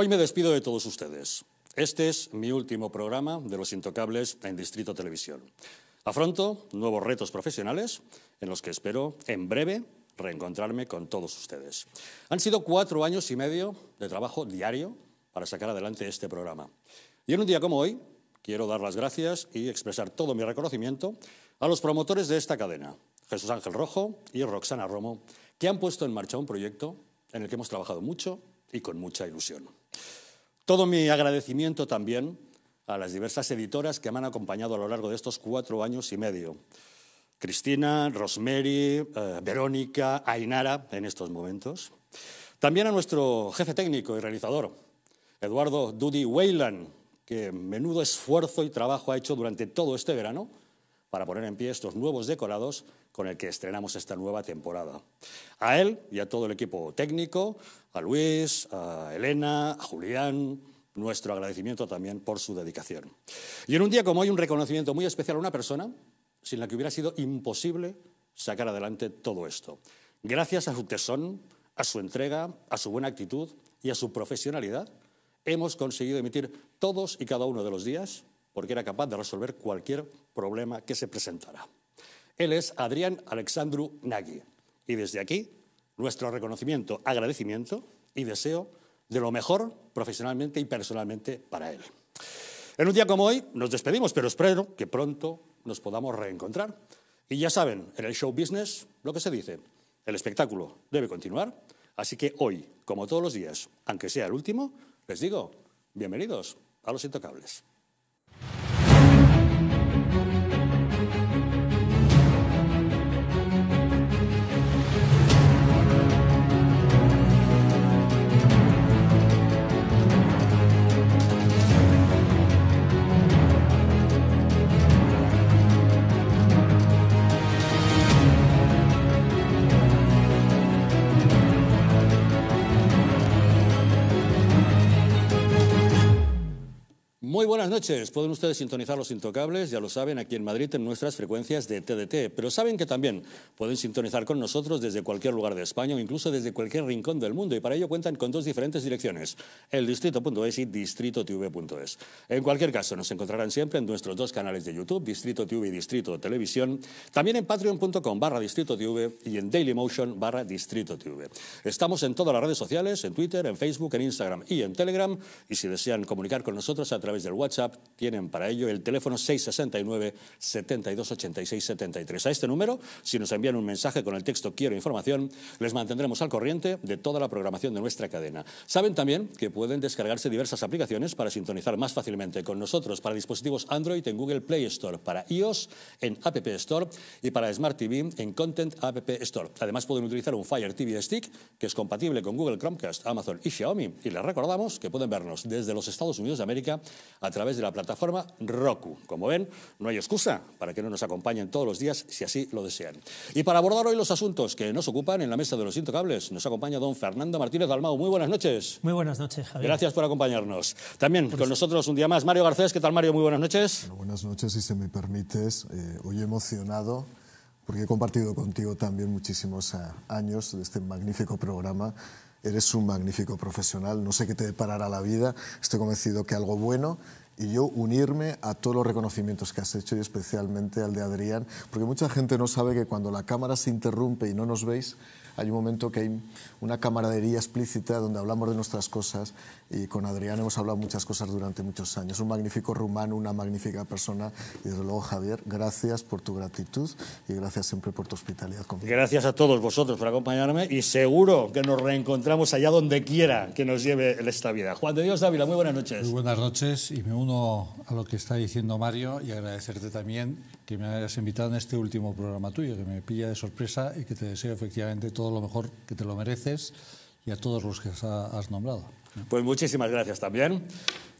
Hoy me despido de todos ustedes. Este es mi último programa de Los Intocables en Distrito Televisión. Afronto nuevos retos profesionales en los que espero en breve reencontrarme con todos ustedes. Han sido cuatro años y medio de trabajo diario para sacar adelante este programa. Y en un día como hoy, quiero dar las gracias y expresar todo mi reconocimiento a los promotores de esta cadena, Jesús Ángel Rojo y Roxana Romo, que han puesto en marcha un proyecto en el que hemos trabajado mucho y con mucha ilusión. Todo mi agradecimiento también a las diversas editoras que me han acompañado a lo largo de estos cuatro años y medio. Cristina, Rosemary, eh, Verónica, Ainara en estos momentos. También a nuestro jefe técnico y realizador, Eduardo Dudy Weyland, que menudo esfuerzo y trabajo ha hecho durante todo este verano para poner en pie estos nuevos decorados con el que estrenamos esta nueva temporada. A él y a todo el equipo técnico, a Luis, a Elena, a Julián, nuestro agradecimiento también por su dedicación. Y en un día como hoy, un reconocimiento muy especial a una persona sin la que hubiera sido imposible sacar adelante todo esto. Gracias a su tesón, a su entrega, a su buena actitud y a su profesionalidad, hemos conseguido emitir todos y cada uno de los días porque era capaz de resolver cualquier problema que se presentara. Él es Adrián Alexandru Nagy y desde aquí nuestro reconocimiento, agradecimiento y deseo de lo mejor profesionalmente y personalmente para él. En un día como hoy nos despedimos, pero espero que pronto nos podamos reencontrar. Y ya saben, en el show business lo que se dice, el espectáculo debe continuar, así que hoy, como todos los días, aunque sea el último, les digo, bienvenidos a los intocables. noches. Pueden ustedes sintonizar Los Intocables, ya lo saben, aquí en Madrid en nuestras frecuencias de TDT. Pero saben que también pueden sintonizar con nosotros desde cualquier lugar de España o incluso desde cualquier rincón del mundo. Y para ello cuentan con dos diferentes direcciones, el distrito.es y distritotv.es. En cualquier caso, nos encontrarán siempre en nuestros dos canales de YouTube, Distrito TV y Distrito Televisión. También en patreon.com barra Distrito TV y en dailymotion barra Distrito TV. Estamos en todas las redes sociales, en Twitter, en Facebook, en Instagram y en Telegram. Y si desean comunicar con nosotros a través del WhatsApp, tienen para ello el teléfono 669-7286-73. A este número, si nos envían un mensaje con el texto Quiero información, les mantendremos al corriente de toda la programación de nuestra cadena. Saben también que pueden descargarse diversas aplicaciones para sintonizar más fácilmente con nosotros para dispositivos Android en Google Play Store, para iOS en App Store y para Smart TV en Content App Store. Además pueden utilizar un Fire TV Stick que es compatible con Google Chromecast, Amazon y Xiaomi. Y les recordamos que pueden vernos desde los Estados Unidos de América a través de la plataforma Roku. Como ven, no hay excusa para que no nos acompañen todos los días si así lo desean. Y para abordar hoy los asuntos que nos ocupan en la mesa de los intocables, nos acompaña don Fernando Martínez Dalmau. Muy buenas noches. Muy buenas noches, Javier. Gracias por acompañarnos. También con nosotros un día más Mario Garcés. ¿Qué tal, Mario? Muy buenas noches. buenas noches, si se me permites. Eh, hoy emocionado porque he compartido contigo también muchísimos eh, años de este magnífico programa. Eres un magnífico profesional, no sé qué te deparará la vida, estoy convencido que algo bueno y yo unirme a todos los reconocimientos que has hecho y especialmente al de Adrián, porque mucha gente no sabe que cuando la cámara se interrumpe y no nos veis, hay un momento que hay una camaradería explícita donde hablamos de nuestras cosas y con Adrián hemos hablado muchas cosas durante muchos años. Un magnífico rumano, una magnífica persona y desde luego Javier, gracias por tu gratitud y gracias siempre por tu hospitalidad. Gracias a todos vosotros por acompañarme y seguro que nos reencontramos allá donde quiera que nos lleve esta vida. Juan de Dios Dávila, muy buenas noches. Muy buenas noches y me uno a lo que está diciendo Mario y agradecerte también que me hayas invitado en este último programa tuyo, que me pilla de sorpresa y que te deseo efectivamente todo lo mejor que te lo mereces y a todos los que has nombrado. Pues muchísimas gracias también.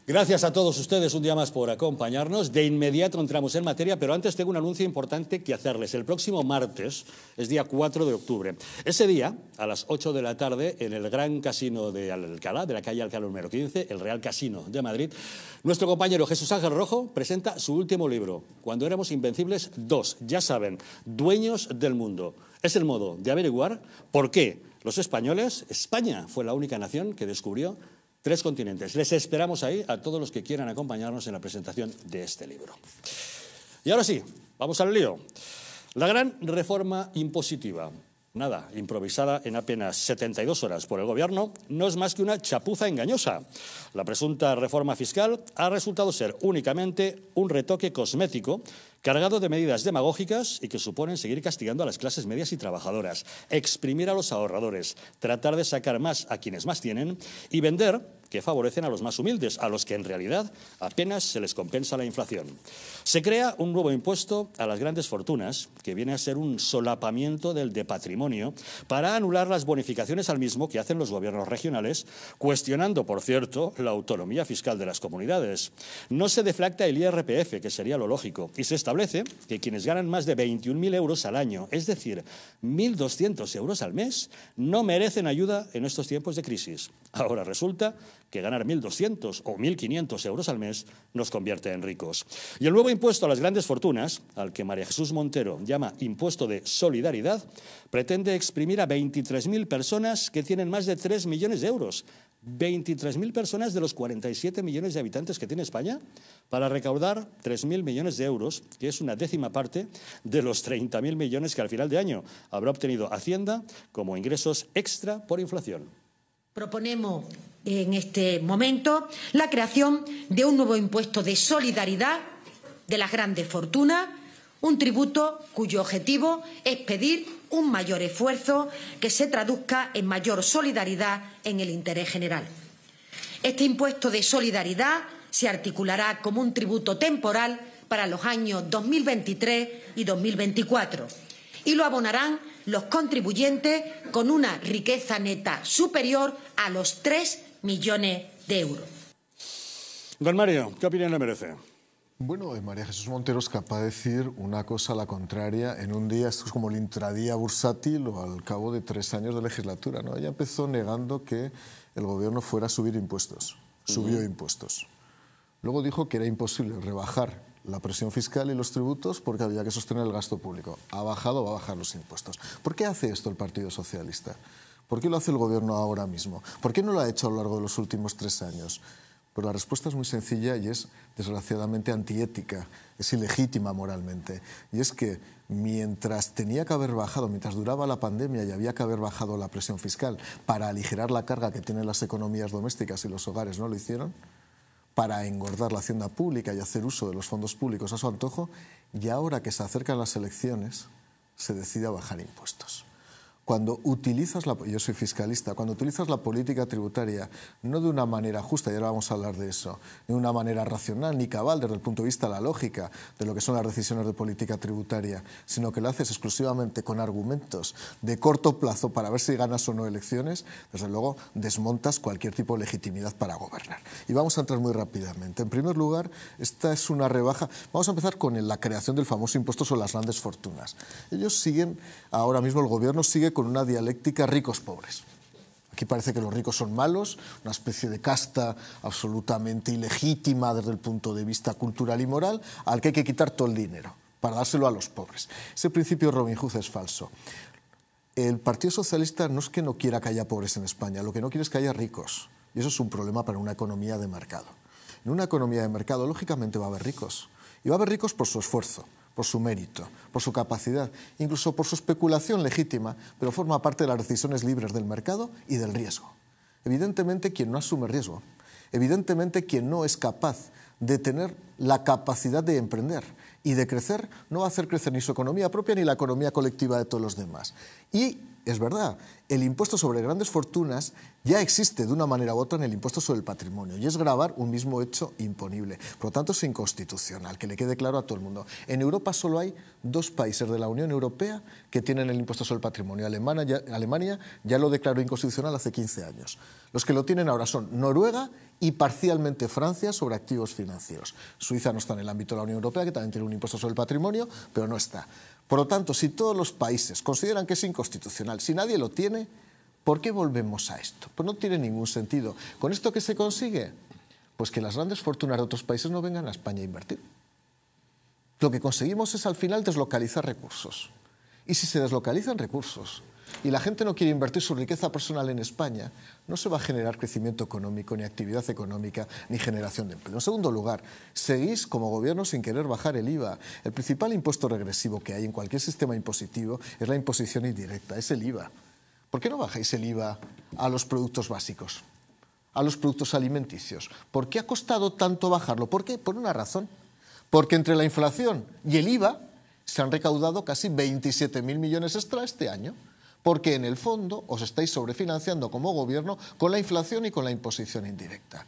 Gracias a todos ustedes un día más por acompañarnos. De inmediato entramos en materia, pero antes tengo un anuncio importante que hacerles. El próximo martes es día 4 de octubre. Ese día, a las 8 de la tarde, en el Gran Casino de Alcalá, de la calle Alcalá número 15, el Real Casino de Madrid, nuestro compañero Jesús Ángel Rojo presenta su último libro, Cuando éramos invencibles dos. Ya saben, dueños del mundo. Es el modo de averiguar por qué los españoles, España fue la única nación que descubrió tres continentes. Les esperamos ahí a todos los que quieran acompañarnos en la presentación de este libro. Y ahora sí, vamos al lío. La gran reforma impositiva, nada, improvisada en apenas 72 horas por el Gobierno, no es más que una chapuza engañosa. La presunta reforma fiscal ha resultado ser únicamente un retoque cosmético cargado de medidas demagógicas y que suponen seguir castigando a las clases medias y trabajadoras, exprimir a los ahorradores, tratar de sacar más a quienes más tienen y vender que favorecen a los más humildes, a los que en realidad apenas se les compensa la inflación. Se crea un nuevo impuesto a las grandes fortunas, que viene a ser un solapamiento del de patrimonio, para anular las bonificaciones al mismo que hacen los gobiernos regionales, cuestionando, por cierto, la autonomía fiscal de las comunidades. No se deflacta el IRPF, que sería lo lógico, y se está establece que quienes ganan más de 21.000 euros al año, es decir, 1.200 euros al mes, no merecen ayuda en estos tiempos de crisis. Ahora resulta que ganar 1.200 o 1.500 euros al mes nos convierte en ricos. Y el nuevo impuesto a las grandes fortunas, al que María Jesús Montero llama impuesto de solidaridad, pretende exprimir a 23.000 personas que tienen más de 3 millones de euros 23.000 personas de los 47 millones de habitantes que tiene España para recaudar 3.000 millones de euros, que es una décima parte de los 30.000 millones que al final de año habrá obtenido Hacienda como ingresos extra por inflación. Proponemos en este momento la creación de un nuevo impuesto de solidaridad de las grandes fortunas, un tributo cuyo objetivo es pedir un mayor esfuerzo que se traduzca en mayor solidaridad en el interés general. Este impuesto de solidaridad se articulará como un tributo temporal para los años 2023 y 2024 y lo abonarán los contribuyentes con una riqueza neta superior a los 3 millones de euros. Don Mario, ¿qué opinión le merece? Bueno, eh, María Jesús Montero es capaz de decir una cosa a la contraria en un día, esto es como el intradía bursátil o al cabo de tres años de legislatura. ¿no? Ella empezó negando que el gobierno fuera a subir impuestos, subió impuestos. Luego dijo que era imposible rebajar la presión fiscal y los tributos porque había que sostener el gasto público. Ha bajado, va a bajar los impuestos. ¿Por qué hace esto el Partido Socialista? ¿Por qué lo hace el gobierno ahora mismo? ¿Por qué no lo ha hecho a lo largo de los últimos tres años? Pero pues la respuesta es muy sencilla y es desgraciadamente antiética, es ilegítima moralmente. Y es que mientras tenía que haber bajado, mientras duraba la pandemia y había que haber bajado la presión fiscal para aligerar la carga que tienen las economías domésticas y los hogares, no lo hicieron, para engordar la hacienda pública y hacer uso de los fondos públicos a su antojo, y ahora que se acercan las elecciones, se decide a bajar impuestos cuando utilizas la, yo soy fiscalista, cuando utilizas la política tributaria no de una manera justa, y ahora vamos a hablar de eso, ni de una manera racional ni cabal desde el punto de vista de la lógica de lo que son las decisiones de política tributaria, sino que lo haces exclusivamente con argumentos de corto plazo para ver si ganas o no elecciones, desde luego desmontas cualquier tipo de legitimidad para gobernar. Y vamos a entrar muy rápidamente. En primer lugar, esta es una rebaja. Vamos a empezar con la creación del famoso impuesto sobre las grandes fortunas. Ellos siguen ahora mismo el gobierno sigue con una dialéctica ricos-pobres. Aquí parece que los ricos son malos, una especie de casta absolutamente ilegítima desde el punto de vista cultural y moral, al que hay que quitar todo el dinero para dárselo a los pobres. Ese principio Robin Hood es falso. El Partido Socialista no es que no quiera que haya pobres en España, lo que no quiere es que haya ricos. Y eso es un problema para una economía de mercado. En una economía de mercado, lógicamente, va a haber ricos. Y va a haber ricos por su esfuerzo por su mérito, por su capacidad, incluso por su especulación legítima, pero forma parte de las decisiones libres del mercado y del riesgo. Evidentemente, quien no asume riesgo, evidentemente, quien no es capaz de tener la capacidad de emprender y de crecer, no va a hacer crecer ni su economía propia ni la economía colectiva de todos los demás. Y es verdad, el impuesto sobre grandes fortunas ya existe de una manera u otra en el impuesto sobre el patrimonio y es grabar un mismo hecho imponible. Por lo tanto, es inconstitucional, que le quede claro a todo el mundo. En Europa solo hay dos países de la Unión Europea que tienen el impuesto sobre el patrimonio. Alemania ya, lo declaró inconstitucional hace 15 años. Los que lo tienen ahora son Noruega y parcialmente Francia sobre activos financieros. Suiza no está en el ámbito de la Unión Europea, que también tiene un impuesto sobre el patrimonio, pero no está. Por lo tanto, si todos los países consideran que es inconstitucional, si nadie lo tiene, ¿por qué volvemos a esto? Pues no tiene ningún sentido. ¿Con esto qué se consigue? Pues que las grandes fortunas de otros países no vengan a España a invertir. Lo que conseguimos es al final deslocalizar recursos. Y si se deslocalizan recursos, y la gente no quiere invertir su riqueza personal en España, no se va a generar crecimiento económico, ni actividad económica, ni generación de empleo. En segundo lugar, seguís como gobierno sin querer bajar el IVA. El principal impuesto regresivo que hay en cualquier sistema impositivo es la imposición indirecta, es el IVA. ¿Por qué no bajáis el IVA a los productos básicos, a los productos alimenticios? ¿Por qué ha costado tanto bajarlo? ¿Por qué? Por una razón. Porque entre la inflación y el IVA se han recaudado casi 27.000 millones extra este año porque en el fondo os estáis sobrefinanciando como gobierno con la inflación y con la imposición indirecta.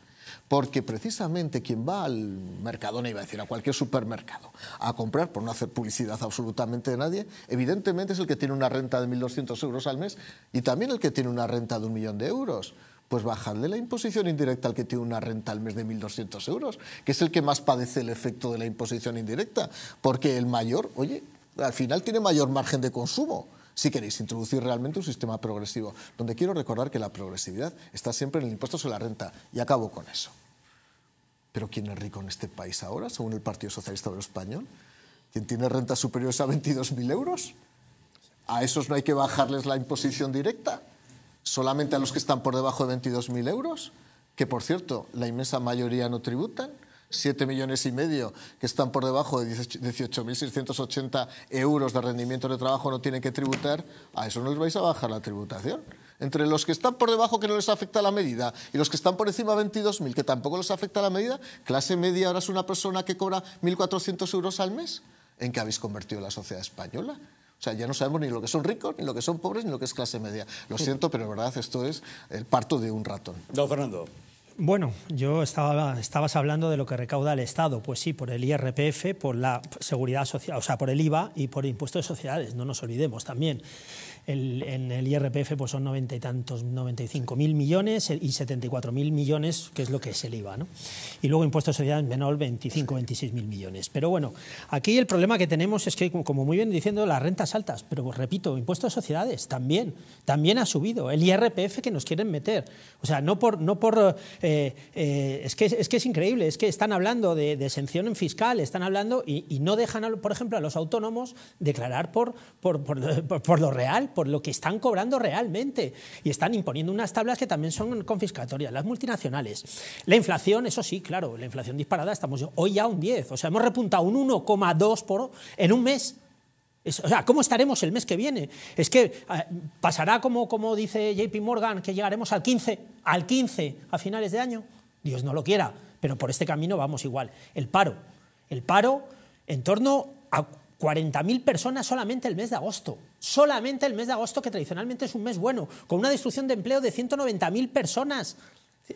Porque precisamente quien va al mercado, no iba a decir a cualquier supermercado, a comprar, por no hacer publicidad absolutamente de nadie, evidentemente es el que tiene una renta de 1.200 euros al mes y también el que tiene una renta de un millón de euros pues bajarle la imposición indirecta al que tiene una renta al mes de 1.200 euros, que es el que más padece el efecto de la imposición indirecta, porque el mayor, oye, al final tiene mayor margen de consumo si queréis introducir realmente un sistema progresivo, donde quiero recordar que la progresividad está siempre en el impuesto sobre la renta, y acabo con eso. Pero ¿quién es rico en este país ahora, según el Partido Socialista Obrero Español? ¿Quién tiene rentas superiores a 22.000 euros? ¿A esos no hay que bajarles la imposición directa? ¿Solamente a los que están por debajo de 22.000 euros? Que, por cierto, la inmensa mayoría no tributan. 7 millones y medio, que están por debajo de 18.680 euros de rendimiento de trabajo, no tienen que tributar, a eso no les vais a bajar la tributación. Entre los que están por debajo, que no les afecta la medida, y los que están por encima, de 22.000, que tampoco les afecta la medida, clase media ahora es una persona que cobra 1.400 euros al mes. ¿En qué habéis convertido la sociedad española? O sea, ya no sabemos ni lo que son ricos, ni lo que son pobres, ni lo que es clase media. Lo siento, pero en verdad esto es el parto de un ratón. Don Fernando. Bueno, yo estaba, estabas hablando de lo que recauda el Estado. Pues sí, por el IRPF, por la seguridad social, o sea, por el IVA y por impuestos de sociedades, no nos olvidemos también. El, en el IRPF pues son noventa y tantos, cinco mil millones y cuatro mil millones, que es lo que es el IVA. ¿no? Y luego impuestos de sociedades menor, 25, veintiséis mil millones. Pero bueno, aquí el problema que tenemos es que, como muy bien diciendo, las rentas altas, pero repito, impuestos de sociedades también también ha subido. El IRPF que nos quieren meter. O sea, no por... No por eh, eh, es, que, es que es increíble, es que están hablando de, exención en fiscal, están hablando y, no dejan, por ejemplo, a los autónomos declarar por, por, lo real, por lo que están cobrando realmente. Y están imponiendo unas tablas que también son confiscatorias, las multinacionales. La inflación, eso sí, claro, la inflación disparada, estamos hoy ya un 10, o sea, hemos repuntado un 1,2 en un mes o sea, ¿cómo estaremos el mes que viene? Es que ah, pasará como, dice JP Morgan, que llegaremos al 15, al 15 a finales de año. Dios no lo quiera, pero por este camino vamos igual. El paro. El paro en torno a 40.000 personas solamente el mes de agosto. Solamente el mes de agosto, que tradicionalmente es un mes bueno, con una destrucción de empleo de 190.000 personas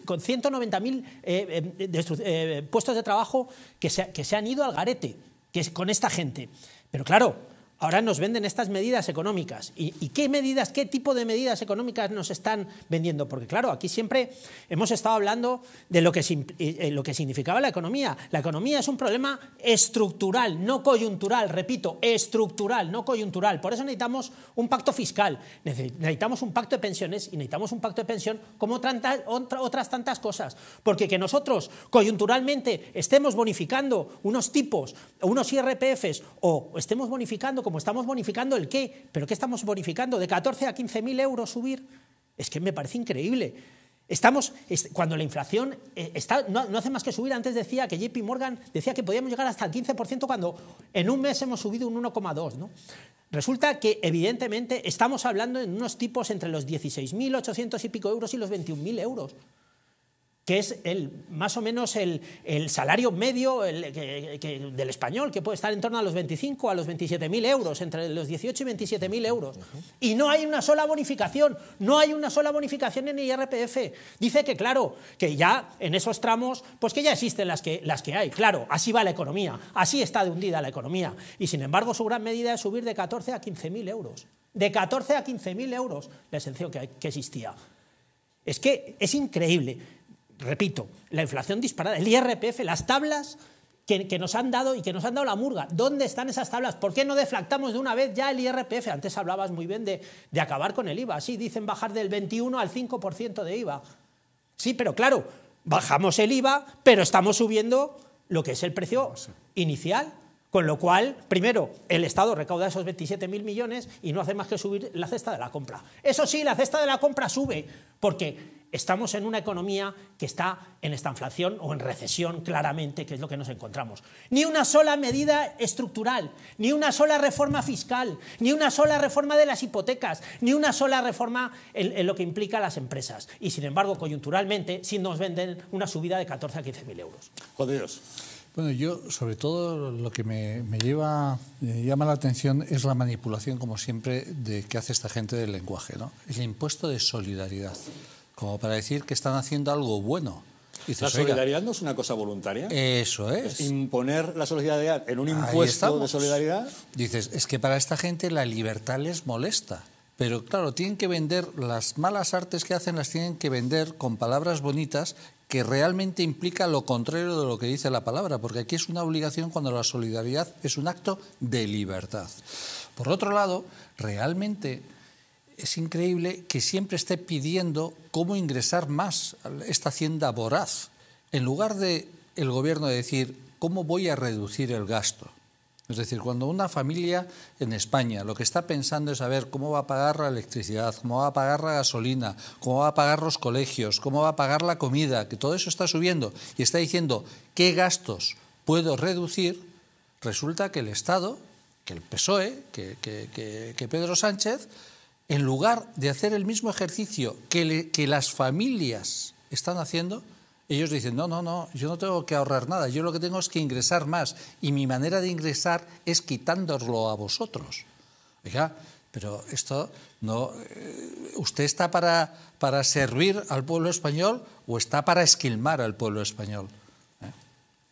con 190.000 eh, eh, eh, puestos de trabajo que se, que se han ido al garete, que es con esta gente. Pero claro, Ahora nos venden estas medidas económicas. ¿Y, qué medidas, qué tipo de medidas económicas nos están vendiendo? Porque claro, aquí siempre hemos estado hablando de eh, eh, lo que, significaba la economía. La economía es un problema estructural, no coyuntural, repito, estructural, no coyuntural. Por eso necesitamos un pacto fiscal, necesitamos un pacto de pensiones y necesitamos un pacto de pensión como tantas, otras tantas cosas. Porque que nosotros coyunturalmente estemos bonificando unos tipos, unos IRPFs o estemos bonificando como estamos bonificando el qué, pero ¿qué estamos bonificando? De 14 a 15.000 euros subir. Es que me parece increíble. Estamos, cuando la inflación eh, no, hace más que subir, antes decía que JP Morgan decía que podíamos llegar hasta el 15% cuando en un mes hemos subido un 1,2%. Resulta que evidentemente estamos hablando en unos tipos entre los 16.800 y pico euros y los 21.000 euros que es el, más o menos el, salario medio del español, que puede estar en torno a los 25 a los 27.000 euros, entre los 18 y 27.000 euros. Y no hay una sola bonificación, no hay una sola bonificación en el IRPF. Dice que, claro, que ya en esos tramos, pues que ya existen las que, las que hay. Claro, así va la economía, así está de hundida la economía. Y sin embargo, su gran medida es subir de 14 a 15.000 euros. De 14 a 15.000 euros la exención que existía. Es que es increíble repito, la inflación disparada, el IRPF, las tablas que, nos han dado y que nos han dado la murga. ¿Dónde están esas tablas? ¿Por qué no deflactamos de una vez ya el IRPF? Antes hablabas muy bien de, de acabar con el IVA. Sí, dicen bajar del 21 al 5% de IVA. Sí, pero claro, bajamos el IVA, pero estamos subiendo lo que es el precio inicial. Con lo cual, primero, el Estado recauda esos 27.000 millones y no hace más que subir la cesta de la compra. Eso sí, la cesta de la compra sube, porque estamos en una economía que está en estanflación o en recesión claramente, que es lo que nos encontramos. Ni una sola medida estructural, ni una sola reforma fiscal, ni una sola reforma de las hipotecas, ni una sola reforma en, lo que implica las empresas. Y sin embargo, coyunturalmente, sí nos venden una subida de 14 a 15 mil euros. Jodidos. Bueno, yo sobre todo lo que me, llama la atención es la manipulación, como siempre, de que hace esta gente del lenguaje, El impuesto de solidaridad como para decir que están haciendo algo bueno. la solidaridad no es una cosa voluntaria. Eso es. imponer la solidaridad en un impuesto de solidaridad. Dices, es que para esta gente la libertad les molesta. Pero claro, tienen que vender, las malas artes que hacen las tienen que vender con palabras bonitas que realmente implica lo contrario de lo que dice la palabra, porque aquí es una obligación cuando la solidaridad es un acto de libertad. Por otro lado, realmente es increíble que siempre esté pidiendo cómo ingresar más a esta hacienda voraz, en lugar de el gobierno decir cómo voy a reducir el gasto. Es decir, cuando una familia en España lo que está pensando es saber cómo va a pagar la electricidad, cómo va a pagar la gasolina, cómo va a pagar los colegios, cómo va a pagar la comida, que todo eso está subiendo y está diciendo qué gastos puedo reducir, resulta que el Estado, que el PSOE, que Pedro Sánchez, en lugar de hacer el mismo ejercicio que, las familias están haciendo, ellos dicen, no, no, no, yo no tengo que ahorrar nada, yo lo que tengo es que ingresar más y mi manera de ingresar es quitándolo a vosotros. Oiga, pero esto no... Eh, ¿Usted está para, para servir al pueblo español o está para esquilmar al pueblo español?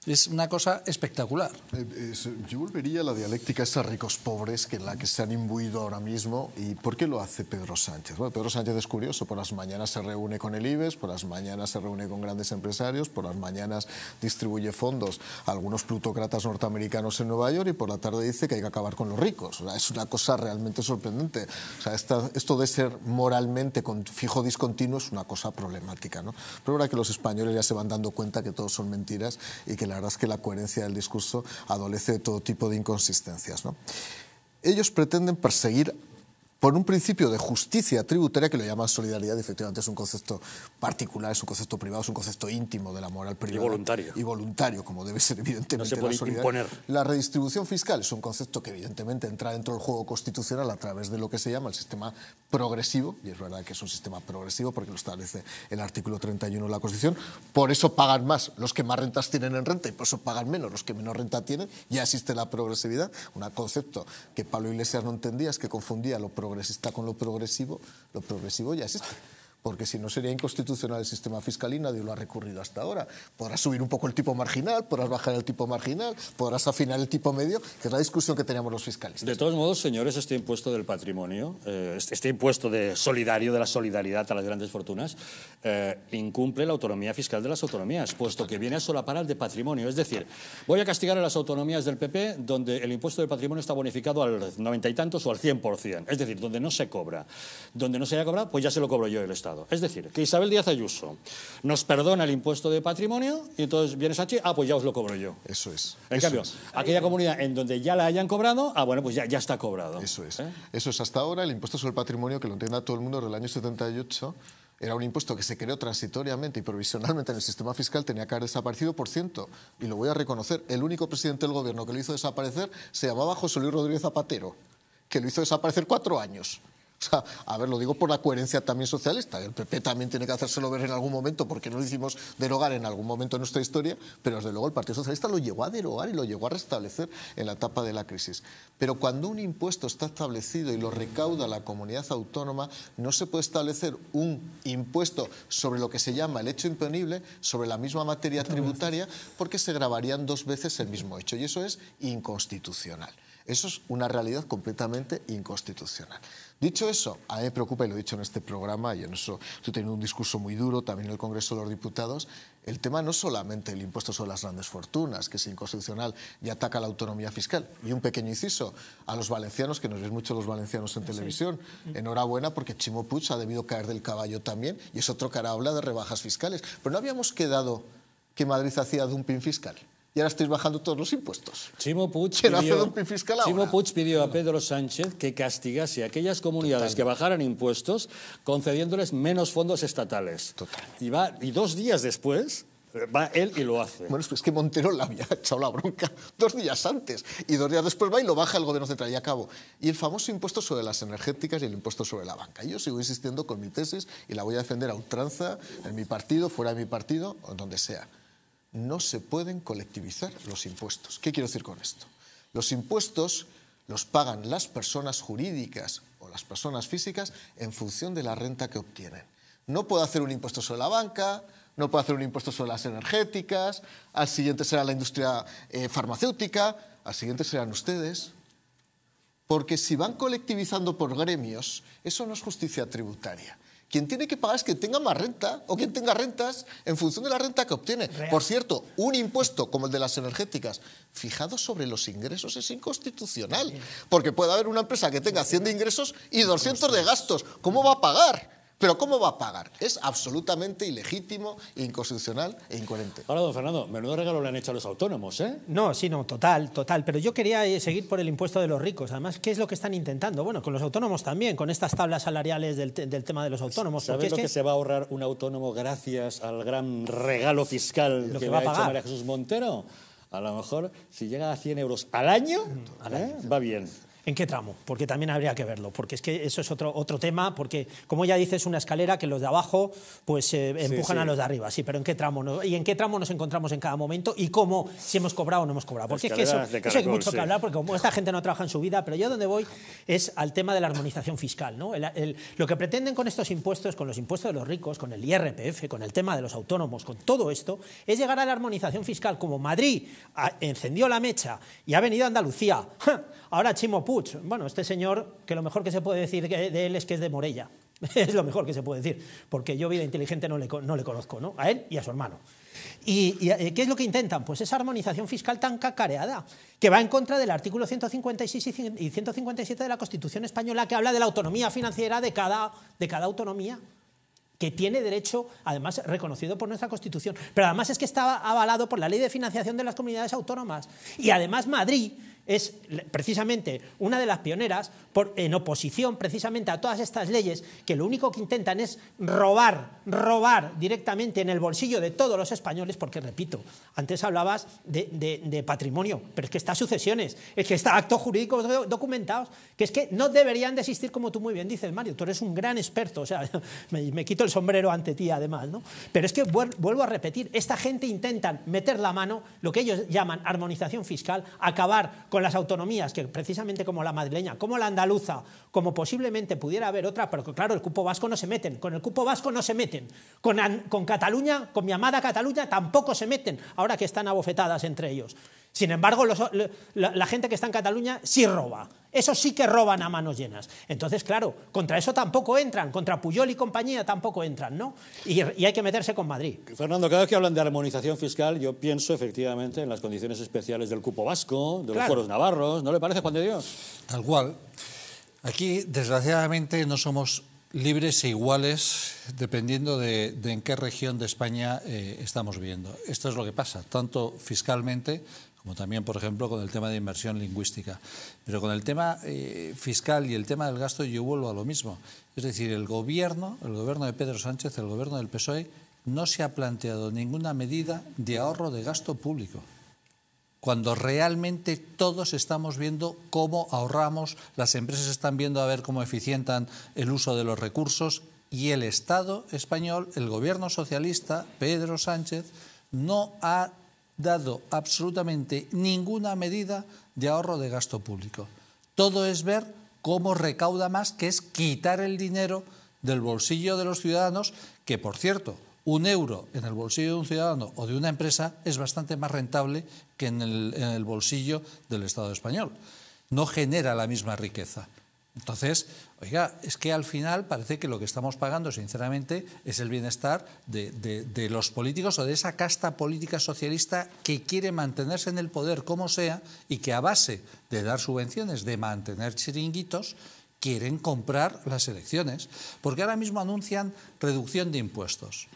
Es una cosa espectacular. Eh, eh, yo volvería a la dialéctica esos ricos-pobres que en la que se han imbuido ahora mismo. ¿Y por qué lo hace Pedro Sánchez? Bueno, Pedro Sánchez es curioso. Por las mañanas se reúne con el IBEX, por las mañanas se reúne con grandes empresarios, por las mañanas distribuye fondos a algunos plutócratas norteamericanos en Nueva York y por la tarde dice que hay que acabar con los ricos. es una cosa realmente sorprendente. O sea, esto de ser moralmente con fijo discontinuo es una cosa problemática. ¿no? Pero ahora que los españoles ya se van dando cuenta que todo son mentiras y que la la verdad es que la coherencia del discurso adolece de todo tipo de inconsistencias. Ellos pretenden perseguir por un principio de justicia tributaria que lo llama solidaridad, efectivamente es un concepto particular, es un concepto privado, es un concepto íntimo de la moral privada. Y voluntario. Y voluntario, como debe ser evidentemente no se puede Imponer. La redistribución fiscal es un concepto que evidentemente entra dentro del juego constitucional a través de lo que se llama el sistema progresivo, y es verdad que es un sistema progresivo porque lo establece el artículo 31 de la Constitución, por eso pagan más los que más rentas tienen en renta y por eso pagan menos los que menos renta tienen, ya existe la progresividad, un concepto que Pablo Iglesias no entendía, es que confundía lo progresivo está con lo progresivo, lo progresivo ya existe porque si no sería inconstitucional el sistema fiscal y nadie lo ha recurrido hasta ahora. Podrás subir un poco el tipo marginal, podrás bajar el tipo marginal, podrás afinar el tipo medio, que es la discusión que teníamos los fiscales. De todos modos, señores, este impuesto del patrimonio, eh, este, este impuesto de solidario, de la solidaridad a las grandes fortunas, eh, incumple la autonomía fiscal de las autonomías, puesto que viene a solapar al de patrimonio. Es decir, voy a castigar a las autonomías del PP donde el impuesto del patrimonio está bonificado al noventa y tantos o al 100%, es decir, donde no se cobra. Donde no se haya cobrado, pues ya se lo cobro yo el Estado. Es decir, que Isabel Díaz Ayuso nos perdona el impuesto de patrimonio y entonces viene aquí, ah, pues ya os lo cobro yo. Eso es. En cambio, aquella comunidad en donde ya la hayan cobrado, ah, bueno, pues ya, ya está cobrado. Eso es. ¿Eh? Eso es hasta ahora el impuesto sobre el patrimonio, que lo entienda todo el mundo, desde el año 78 era un impuesto que se creó transitoriamente y provisionalmente en el sistema fiscal, tenía que haber desaparecido, por ciento. Y lo voy a reconocer, el único presidente del gobierno que lo hizo desaparecer se llamaba José Luis Rodríguez Zapatero, que lo hizo desaparecer cuatro años. a ver, lo digo por la coherencia también socialista. El PP también tiene que hacérselo ver en algún momento, porque no lo hicimos derogar en algún momento en nuestra historia, pero desde luego el Partido Socialista lo llegó a derogar y lo llegó a restablecer en la etapa de la crisis. Pero cuando un impuesto está establecido y lo recauda la comunidad autónoma, no se puede establecer un impuesto sobre lo que se llama el hecho imponible, sobre la misma materia tributaria, porque se grabarían dos veces el mismo hecho. Y eso es inconstitucional. Eso es una realidad completamente inconstitucional. Dicho eso, a mí me preocupa, y lo he dicho en este programa, y en eso estoy teniendo un discurso muy duro también en el Congreso de los Diputados, el tema no solamente el impuesto sobre las grandes fortunas, que es inconstitucional y ataca la autonomía fiscal. Y un pequeño inciso, a los valencianos, que nos ves mucho los valencianos en televisión, enhorabuena porque Chimo Puig ha debido caer del caballo también, y es otro cara habla de rebajas fiscales. Pero no habíamos quedado que Madrid hacía dumping fiscal y ahora estáis bajando todos los impuestos. Chimo Puig, pidió, a Pedro Sánchez que castigase a aquellas comunidades que bajaran impuestos concediéndoles menos fondos estatales. Total. Y, va, y dos días después va él y lo hace. Bueno, es que Montero le había echado la bronca dos días antes y dos días después va y lo baja el gobierno central y a cabo. Y el famoso impuesto sobre las energéticas y el impuesto sobre la banca. Yo sigo insistiendo con mi tesis y la voy a defender a ultranza en mi partido, fuera de mi partido, o donde sea no se pueden colectivizar los impuestos. ¿Qué quiero decir con esto? Los impuestos los pagan las personas jurídicas o las personas físicas en función de la renta que obtienen. No puedo hacer un impuesto sobre la banca, no puedo hacer un impuesto sobre las energéticas, al siguiente será la industria eh, farmacéutica, al siguiente serán ustedes. Porque si van colectivizando por gremios, eso no es justicia tributaria. Quien tiene que pagar es quien tenga más renta o quien tenga rentas en función de la renta que obtiene. Por cierto, un impuesto como el de las energéticas, fijado sobre los ingresos, es inconstitucional. Porque puede haber una empresa que tenga 100 de ingresos y 200 de gastos. ¿Cómo va a pagar? Pero ¿cómo va a pagar? Es absolutamente ilegítimo, inconstitucional e incoherente. Ahora, don Fernando, menudo regalo le han hecho a los autónomos, ¿eh? No, sí, no, total, total. Pero yo quería eh, seguir por el impuesto de los ricos. Además, ¿qué es lo que están intentando? Bueno, con los autónomos también, con estas tablas salariales del, tema de los autónomos. ¿Sabes lo que, se va a ahorrar un autónomo gracias al gran regalo fiscal lo que, va ha a hecho María Jesús Montero? A lo mejor, si llega a 100 euros al año, mm, ¿eh? va bien. ¿En qué tramo? Porque también habría que verlo, porque es que eso es otro, otro tema, porque como ya dices, una escalera que los de abajo pues eh, empujan a los de arriba, sí, pero ¿en qué tramo? No? ¿Y en qué tramo nos encontramos en cada momento? ¿Y cómo? Si hemos cobrado o no hemos cobrado. Porque es que eso, hay mucho que hablar, porque como esta gente no trabaja en su vida, pero yo donde voy es al tema de la armonización fiscal. ¿no? lo que pretenden con estos impuestos, con los impuestos de los ricos, con el IRPF, con el tema de los autónomos, con todo esto, es llegar a la armonización fiscal. Como Madrid ah, encendió la mecha y ha venido a Andalucía, ahora Chimo bueno, este señor, que lo mejor que se puede decir de él es que es de Morella. es lo mejor que se puede decir, porque yo vida inteligente no le, conozco, ¿no? A él y a su hermano. ¿Y, eh, qué es lo que intentan? Pues esa armonización fiscal tan cacareada, que va en contra del artículo 156 y 157 de la Constitución española, que habla de la autonomía financiera de cada, de cada autonomía que tiene derecho, además reconocido por nuestra Constitución, pero además es que está avalado por la Ley de Financiación de las Comunidades Autónomas. Y además Madrid es precisamente una de las pioneras en oposición precisamente a todas estas leyes que lo único que intentan es robar, robar directamente en el bolsillo de todos los españoles, porque repito, antes hablabas de, patrimonio, pero es que está sucesiones, es que está actos jurídicos documentados, que es que no deberían de existir como tú muy bien dices, Mario, tú eres un gran experto, o sea, me, me quito el sombrero ante ti además, ¿no? Pero es que vuelvo a repetir, esta gente intentan meter la mano, lo que ellos llaman armonización fiscal, acabar con las autonomías, que precisamente como la madrileña, como la andaluza, como posiblemente pudiera haber otra, pero claro, el cupo vasco no se meten, con el cupo vasco no se meten, con, con Cataluña, con mi amada Cataluña tampoco se meten, ahora que están abofetadas entre ellos. Sin embargo, la, gente que está en Cataluña sí roba. Eso sí que roban a manos llenas. Entonces, claro, contra eso tampoco entran, contra Puyol y compañía tampoco entran, ¿no? Y, hay que meterse con Madrid. Fernando, cada vez que hablan de armonización fiscal, yo pienso efectivamente en las condiciones especiales del cupo vasco, de los fueros navarros, ¿no le parece, Juan de Dios? Tal cual. Aquí, desgraciadamente, no somos libres e iguales dependiendo de, en qué región de España eh, estamos viviendo. Esto es lo que pasa, tanto fiscalmente como también, por ejemplo, con el tema de inversión lingüística. Pero con el tema eh, fiscal y el tema del gasto yo vuelvo a lo mismo. Es decir, el gobierno, el gobierno de Pedro Sánchez, el gobierno del PSOE, no se ha planteado ninguna medida de ahorro de gasto público cuando realmente todos estamos viendo cómo ahorramos, las empresas están viendo a ver cómo eficientan el uso de los recursos y el Estado español, el gobierno socialista, Pedro Sánchez, no ha dado absolutamente ninguna medida de ahorro de gasto público. Todo es ver cómo recauda más, que es quitar el dinero del bolsillo de los ciudadanos, que por cierto, un euro en el bolsillo de un ciudadano o de una empresa es bastante más rentable que en el, bolsillo del Estado español. No genera la misma riqueza. Entonces, oiga, es que al final parece que lo que estamos pagando, sinceramente, es el bienestar de, los políticos o de esa casta política socialista que quiere mantenerse en el poder como sea y que a base de dar subvenciones, de mantener chiringuitos, quieren comprar las elecciones. Porque ahora mismo anuncian reducción de impuestos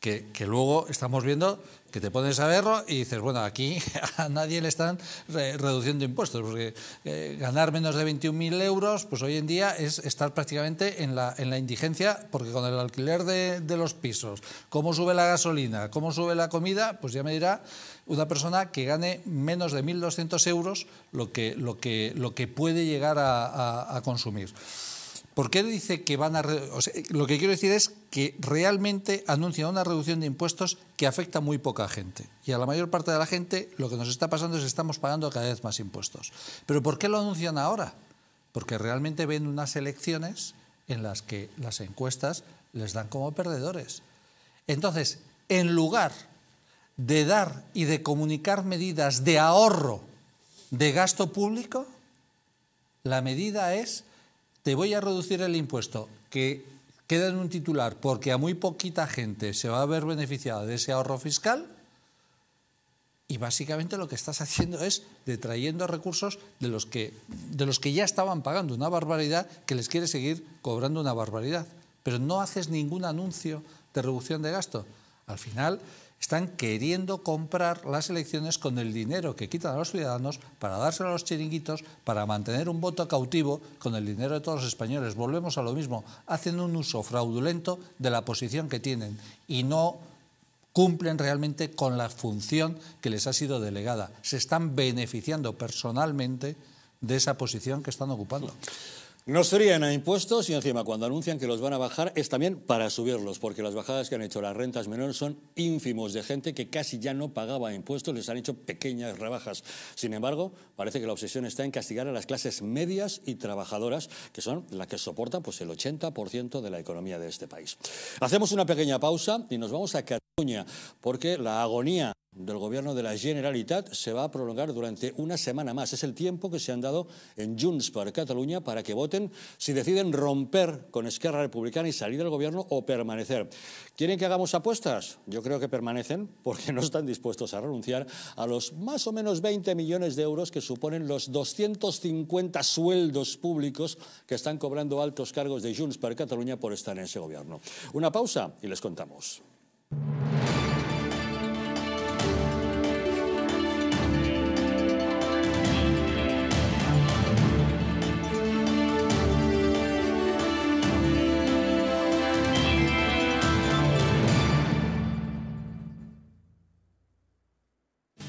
que, luego estamos viendo que te pones a verlo y dices, bueno, aquí a nadie le están reduciendo impuestos, porque eh, ganar menos de 21.000 euros, pues hoy en día es estar prácticamente en la, en la indigencia, porque con el alquiler de, los pisos, cómo sube la gasolina, cómo sube la comida, pues ya me dirá una persona que gane menos de 1.200 euros lo que, lo, que, lo que puede llegar a consumir. ¿Por qué dice que van a.? lo que quiero decir es que realmente anuncian una reducción de impuestos que afecta a muy poca gente. Y a la mayor parte de la gente lo que nos está pasando es que estamos pagando cada vez más impuestos. ¿Pero por qué lo anuncian ahora? Porque realmente ven unas elecciones en las que las encuestas les dan como perdedores. Entonces, en lugar de dar y de comunicar medidas de ahorro de gasto público, la medida es te voy a reducir el impuesto, que queda en un titular porque a muy poquita gente se va a ver beneficiada de ese ahorro fiscal, y básicamente lo que estás haciendo es detrayendo recursos de los que, de los que ya estaban pagando una barbaridad, que les quiere seguir cobrando una barbaridad. Pero no haces ningún anuncio de reducción de gasto. Al final están queriendo comprar las elecciones con el dinero que quitan a los ciudadanos para dárselo a los chiringuitos, para mantener un voto cautivo con el dinero de todos los españoles. Volvemos a lo mismo, hacen un uso fraudulento de la posición que tienen y no cumplen realmente con la función que les ha sido delegada. Se están beneficiando personalmente de esa posición que están ocupando. Nos serían a impuestos y encima cuando anuncian que los van a bajar es también para subirlos, porque las bajadas que han hecho las rentas menores son ínfimos de gente que casi ya no pagaba impuestos, les han hecho pequeñas rebajas. Sin embargo, parece que la obsesión está en castigar a las clases medias y trabajadoras, que son las que soportan pues, el 80% de la economía de este país. Hacemos una pequeña pausa y nos vamos a Cataluña, porque la agonía del gobierno de la Generalitat se va a prolongar durante una semana más. Es el tiempo que se han dado en Junts per Cataluña para que voten si deciden romper con Esquerra Republicana y salir del gobierno o permanecer. ¿Quieren que hagamos apuestas? Yo creo que permanecen porque no están dispuestos a renunciar a los más o menos 20 millones de euros que suponen los 250 sueldos públicos que están cobrando altos cargos de Junts per Cataluña por estar en ese gobierno. Una pausa y les contamos.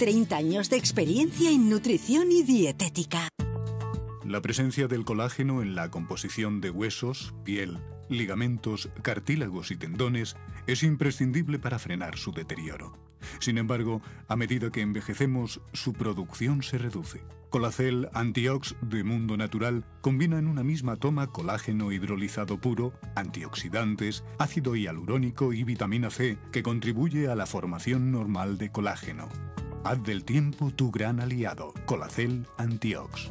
30 años de experiencia en nutrición y dietética. La presencia del colágeno en la composición de huesos, piel, ligamentos, cartílagos y tendones es imprescindible para frenar su deterioro. Sin embargo, a medida que envejecemos, su producción se reduce. Colacel Antiox de Mundo Natural combina en una misma toma colágeno hidrolizado puro, antioxidantes, ácido hialurónico y vitamina C que contribuye a la formación normal de colágeno. Haz del tiempo tu gran aliado, Colacel Antiox.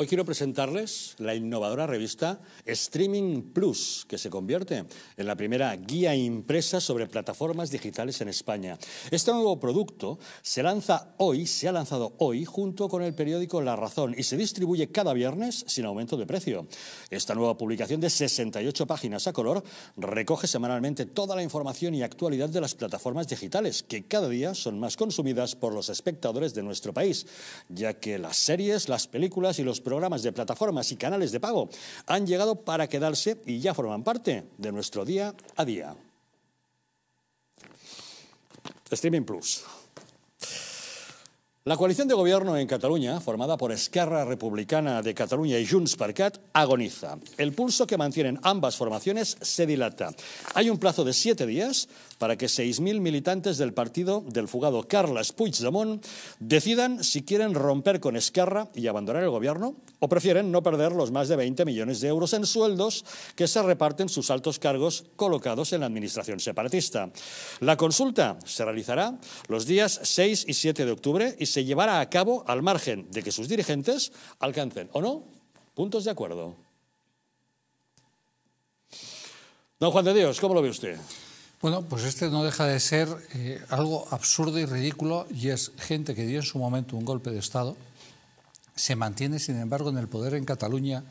Hoy quiero presentarles la innovadora revista Streaming Plus, que se convierte en la primera guía impresa sobre plataformas digitales en España. Este nuevo producto se lanza hoy, se ha lanzado hoy, junto con el periódico La Razón y se distribuye cada viernes sin aumento de precio. Esta nueva publicación de 68 páginas a color recoge semanalmente toda la información y actualidad de las plataformas digitales, que cada día son más consumidas por los espectadores de nuestro país, ya que las series, las películas y los programas de plataformas y canales de pago han llegado para quedarse y ya forman parte de nuestro día a día. Streaming Plus. La coalición de gobierno en Cataluña, formada por Esquerra Republicana de Cataluña y Junts per Cat, agoniza. El pulso que mantienen ambas formaciones se dilata. Hay un plazo de siete días para que 6.000 militantes del partido del fugado Carles Puigdemont decidan si quieren romper con Esquerra y abandonar el gobierno o prefieren no perder los más de 20 millones de euros en sueldos que se reparten sus altos cargos colocados en la administración separatista. La consulta se realizará los días 6 y 7 de octubre y se llevará a cabo al margen de que sus dirigentes alcancen o no puntos de acuerdo. Don Juan de Dios, ¿cómo lo ve usted? Bueno, pues este no deja de ser eh, algo absurdo y ridículo y es gente que dio en su momento un golpe de Estado, se mantiene sin embargo en el poder en Cataluña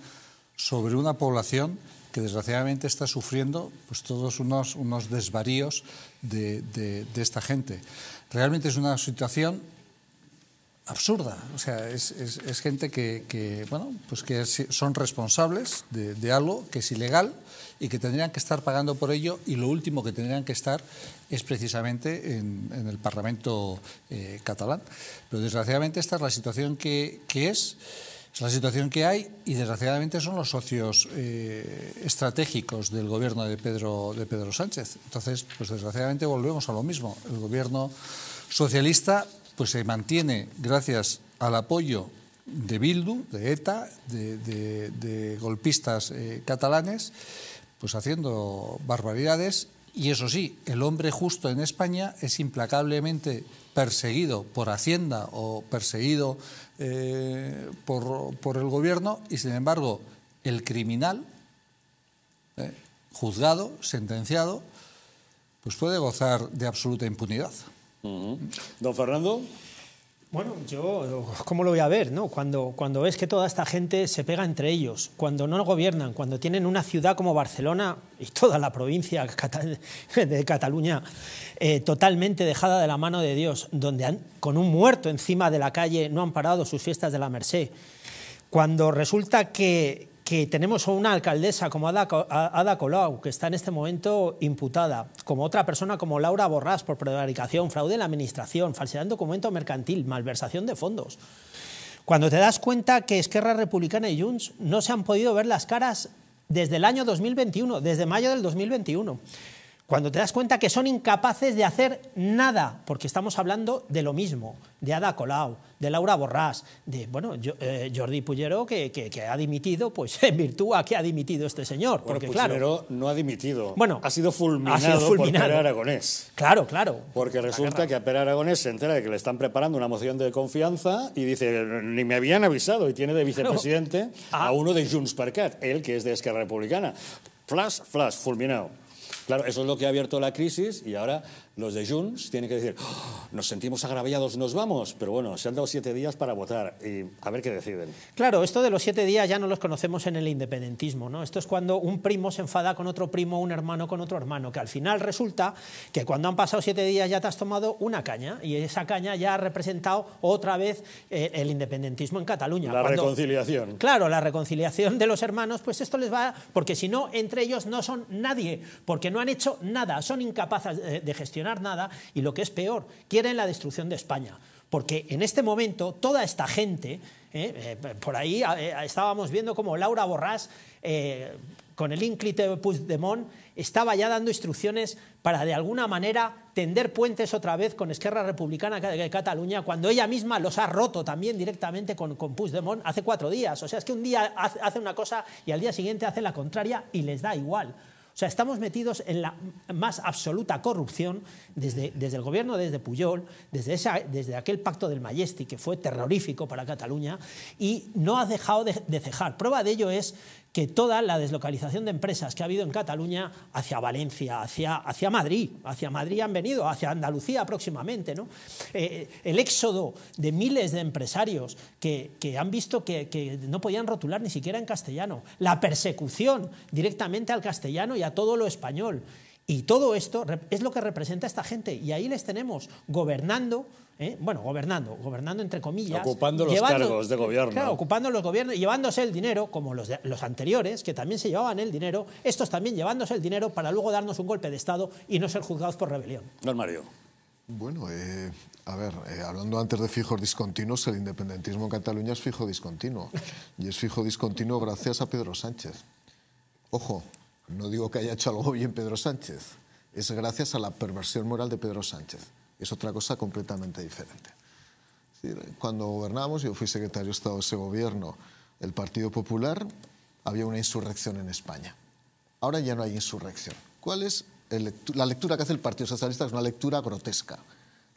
sobre una población que desgraciadamente está sufriendo pues, todos unos, unos desvaríos de, de, de esta gente. Realmente es una situación absurda. O sea, es, gente que, bueno, pues que son responsables de, algo que es ilegal y que tendrían que estar pagando por ello y lo último que tendrían que estar es precisamente en, el Parlamento eh, catalán. Pero desgraciadamente esta es la situación que, es. Es la situación que hay y desgraciadamente son los socios eh, estratégicos del gobierno de Pedro, de Pedro Sánchez. Entonces, pues desgraciadamente volvemos a lo mismo. El gobierno socialista pues se mantiene gracias al apoyo de Bildu, de ETA, de, golpistas eh, catalanes, pues haciendo barbaridades. Y eso sí, el hombre justo en España es implacablemente perseguido por Hacienda o perseguido eh, por, el gobierno y sin embargo el criminal, eh, juzgado, sentenciado, pues puede gozar de absoluta impunidad. Don Fernando. Bueno, yo, ¿cómo lo voy a ver? No? Cuando, cuando ves que toda esta gente se pega entre ellos, cuando no gobiernan, cuando tienen una ciudad como Barcelona y toda la provincia de Cataluña eh, totalmente dejada de la mano de Dios, donde han, con un muerto encima de la calle no han parado sus fiestas de la Merced, cuando resulta que, que tenemos una alcaldesa como Ada, Ada, Colau, que está en este momento imputada, como otra persona como Laura Borrás por prevaricación, fraude en la administración, falsedad en documento mercantil, malversación de fondos. Cuando te das cuenta que Esquerra Republicana y Junts no se han podido ver las caras desde el año 2021, desde mayo del 2021. Cuando te das cuenta que son incapaces de hacer nada, porque estamos hablando de lo mismo, de Ada Colau, de Laura Borrás, de bueno, eh, Jordi Pullero que, ha dimitido, pues en virtud a que ha dimitido este señor. Porque bueno, claro, no ha dimitido. Bueno, ha sido fulminado, por Pere Aragonés. Claro, claro. Porque resulta que a Pere Aragonés se entera de que le están preparando una moción de confianza y dice, ni me habían avisado, y tiene de vicepresidente ah. a uno de Junts per Cat, él que es de Esquerra Republicana. Flash, flash, fulminado. Claro, eso es lo que ha abierto la crisis y ahora los de Junts tienen que decir, oh, nos sentimos agraviados, nos vamos. Pero bueno, se han dado siete días para votar y a ver qué deciden. Claro, esto de los siete días ya no los conocemos en el independentismo. ¿no? Esto es cuando un primo se enfada con otro primo, un hermano con otro hermano, que al final resulta que cuando han pasado siete días ya te has tomado una caña y esa caña ya ha representado otra vez eh, el independentismo en Cataluña. La reconciliación. Claro, la reconciliación de los hermanos, pues esto les va... Porque si no, entre ellos no son nadie, porque no han hecho nada, son incapaces eh, de gestionar nada y lo que es peor, quieren la destrucción de España. Porque en este momento toda esta gente, eh, eh, por ahí eh, estábamos viendo como Laura Borrás con el ínclito de Puigdemont, estaba ya dando instrucciones para de alguna manera tender puentes otra vez con Esquerra Republicana de Cataluña, cuando ella misma los ha roto también directamente con, con Puigdemont hace cuatro días. O sea, es que un día hace una cosa y al día siguiente hace la contraria y les da igual sea, estamos metidos en la más absoluta corrupción desde, el gobierno, desde Puyol, desde, esa, desde aquel pacto del Majesti que fue terrorífico para Cataluña y no ha dejado de cejar. Prueba de ello es que toda la deslocalización de empresas que ha habido en Cataluña hacia Valencia, hacia, Madrid, hacia Madrid han venido, hacia Andalucía próximamente, ¿no? Eh, el éxodo de miles de empresarios que, han visto que, no podían rotular ni siquiera en castellano, la persecución directamente al castellano y a todo lo español. Y todo esto es lo que representa a esta gente. Y ahí les tenemos gobernando, ¿eh? bueno, gobernando, gobernando entre comillas. Ocupando los cargos de gobierno. Claro, ocupando los gobiernos, y llevándose el dinero, como los, anteriores, que también se llevaban el dinero, estos también llevándose el dinero para luego darnos un golpe de Estado y no ser juzgados por rebelión. Don Mario. Bueno, eh, a ver, eh, hablando antes de fijos discontinuos, el independentismo en Cataluña es fijo discontinuo. Y es fijo discontinuo gracias a Pedro Sánchez. Ojo, no digo que haya hecho algo bien Pedro Sánchez, es gracias a la perversión moral de Pedro Sánchez. Es otra cosa completamente diferente. Cuando gobernamos, yo fui secretario de Estado de ese gobierno, el Partido Popular, había una insurrección en España. Ahora ya no hay insurrección. ¿Cuál es la lectura que hace el Partido Socialista? Es una lectura grotesca.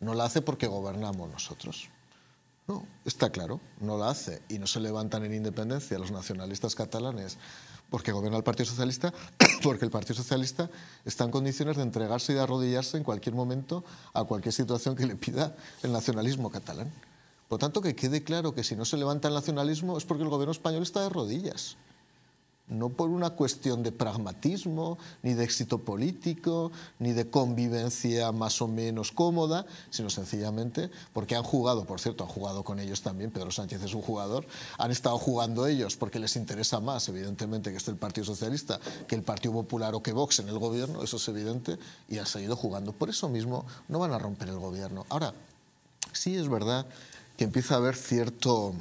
No la hace porque gobernamos nosotros. No, está claro, no la hace. Y no se levantan en independencia los nacionalistas catalanes porque gobierna el Partido Socialista, porque el Partido Socialista está en condiciones de entregarse y de arrodillarse en cualquier momento a cualquier situación que le pida el nacionalismo catalán. Por tanto, que quede claro que si no se levanta el nacionalismo es porque el gobierno español está de rodillas no por una cuestión de pragmatismo, ni de éxito político, ni de convivencia más o menos cómoda, sino sencillamente porque han jugado, por cierto, han jugado con ellos también, Pedro Sánchez es un jugador, han estado jugando ellos porque les interesa más, evidentemente, que esté el Partido Socialista, que el Partido Popular o que Vox en el gobierno, eso es evidente, y han seguido jugando. Por eso mismo no van a romper el gobierno. Ahora, sí es verdad que empieza a haber cierto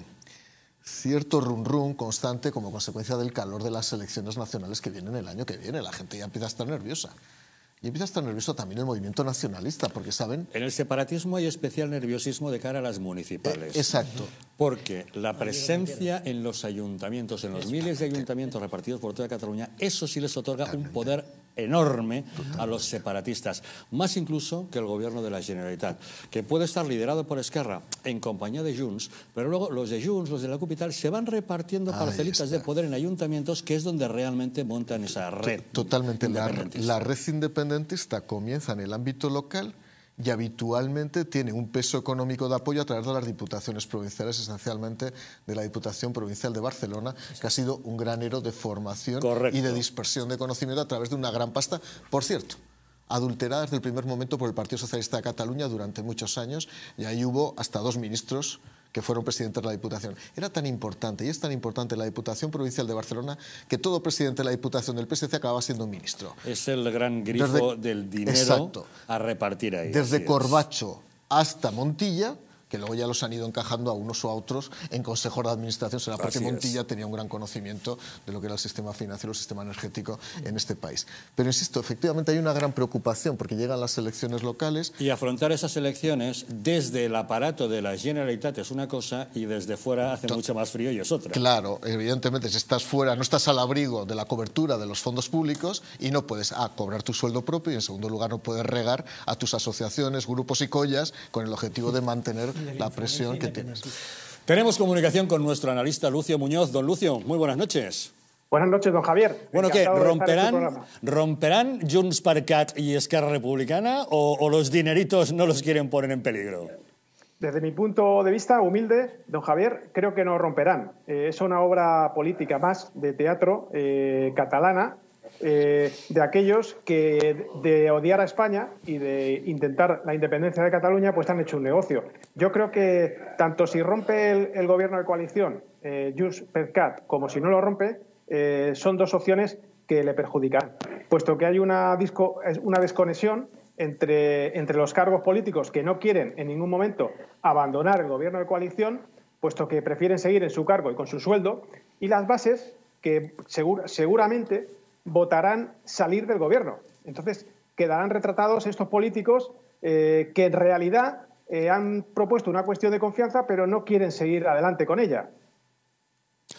cierto rum rum constante como consecuencia del calor de las elecciones nacionales que vienen el año que viene. La gente ya empieza a estar nerviosa. Y empieza a estar nervioso también el movimiento nacionalista, porque saben... En el separatismo hay especial nerviosismo de cara a las municipales. Eh, exacto. Porque la presencia en los ayuntamientos, en los miles de ayuntamientos repartidos por toda Cataluña, eso sí les otorga un poder enorme a los separatistas, más incluso que el gobierno de la Generalitat, que puede estar liderado por Esquerra en compañía de Junts, pero luego los de Junts, los de la capital, se van repartiendo parcelitas de poder en ayuntamientos, que es donde realmente montan esa red. Totalmente, la, la red independentista comienza en el ámbito local y habitualmente tiene un peso económico de apoyo a través de las diputaciones provinciales, esencialmente de la Diputación Provincial de Barcelona, que ha sido un granero de formación y de dispersión de conocimiento a través de una gran pasta. Por cierto, adulterada desde el primer momento por el Partido Socialista de Cataluña durante muchos años y ahí hubo hasta dos ministros que fueron presidentes de la Diputación. Era tan importante y es tan importante la Diputación Provincial de Barcelona que todo presidente de la Diputación del PSC acababa siendo ministro. Es el gran grifo del dinero a repartir ahí. Desde Corbacho hasta Montilla, que luego ya los han ido encajando a unos o a otros en consejos de administración. Será porque Montilla tenía un gran conocimiento de lo que era el sistema financiero, el sistema energético en este país. Pero insisto, efectivamente hay una gran preocupación porque llegan las elecciones locales. Y afrontar esas elecciones desde el aparato de la Generalitat es una cosa y desde fuera hace mucho más frío y es otra. Claro, evidentemente, si estás fuera, no estás al abrigo de la cobertura de los fondos públicos y no puedes, ah, cobrar tu sueldo propio y en segundo lugar no puedes regar a tus asociaciones, grupos y collas con el objetivo de mantener la presión que tienes. Tenemos comunicación con nuestro analista Lucio Muñoz. Don Lucio, muy buenas noches. Buenas noches, don Javier. Bueno, ¿qué? Este ¿Romperán, ¿Romperán Junts per y Esquerra Republicana o, los dineritos no los quieren poner en peligro? Desde mi punto de vista humilde, don Javier, creo que no romperán. Eh, es una obra política más de teatro eh, catalana eh, de aquellos que de odiar a España y de intentar la independencia de Cataluña, pues han hecho un negocio. Yo creo que tanto si rompe el, gobierno de coalición eh, Jus Pedcat, como si no lo rompe, eh, son dos opciones que le perjudican, puesto que hay una, disco, una desconexión entre, entre los cargos políticos que no quieren en ningún momento abandonar el gobierno de coalición, puesto que prefieren seguir en su cargo y con su sueldo, y las bases que seguramente votarán salir del gobierno. Entonces, quedarán retratados estos políticos eh, que en realidad eh, han propuesto una cuestión de confianza, pero no quieren seguir adelante con ella.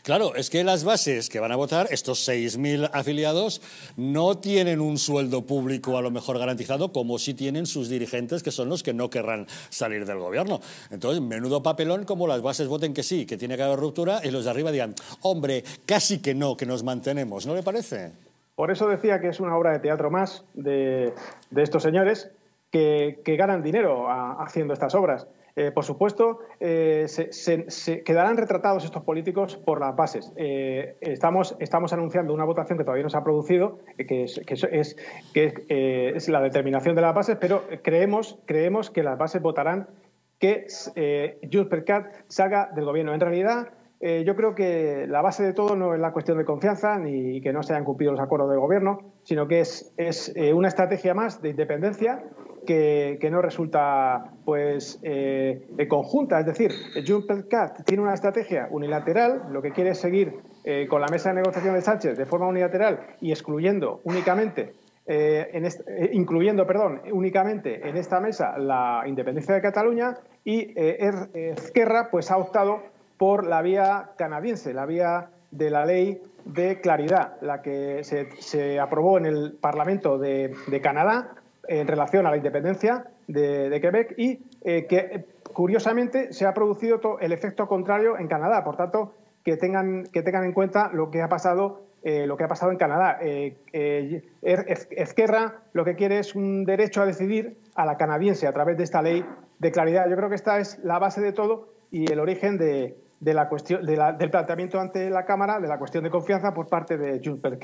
Claro, es que las bases que van a votar, estos 6.000 afiliados, no tienen un sueldo público a lo mejor garantizado, como si tienen sus dirigentes, que son los que no querrán salir del gobierno. Entonces, menudo papelón como las bases voten que sí, que tiene que haber ruptura, y los de arriba digan, hombre, casi que no, que nos mantenemos. ¿No le parece? Por eso decía que es una obra de teatro más de, estos señores que, ganan dinero haciendo estas obras. Eh, por supuesto, eh, se, quedarán retratados estos políticos por las bases. Eh, estamos, anunciando una votación que todavía no se ha producido, que, es, que, es, la determinación de las bases, pero creemos, creemos que las bases votarán que Jus salga del gobierno. En realidad, eh, yo creo que la base de todo no es la cuestión de confianza ni que no se hayan cumplido los acuerdos de Gobierno, sino que es, eh, una estrategia más de independencia que, no resulta pues eh, conjunta. Es decir, Juncker tiene una estrategia unilateral, lo que quiere es seguir con la mesa de negociación de Sánchez de forma unilateral y excluyendo únicamente en incluyendo perdón, únicamente en esta mesa la independencia de Cataluña y eh, Esquerra er-, pues, ha optado por la vía canadiense, la vía de la ley de claridad, la que se, aprobó en el Parlamento de, Canadá en relación a la independencia de, Quebec y eh, que eh, curiosamente se ha producido el efecto contrario en Canadá. Por tanto, que tengan, que tengan en cuenta lo que ha pasado eh, lo que ha pasado en Canadá. Esquerra lo que quiere es un derecho a decidir a la canadiense a través de esta ley de claridad. Yo creo que esta es la base de todo y el origen de, de la cuestión, del planteamiento ante la Cámara de la cuestión de confianza por parte de juncker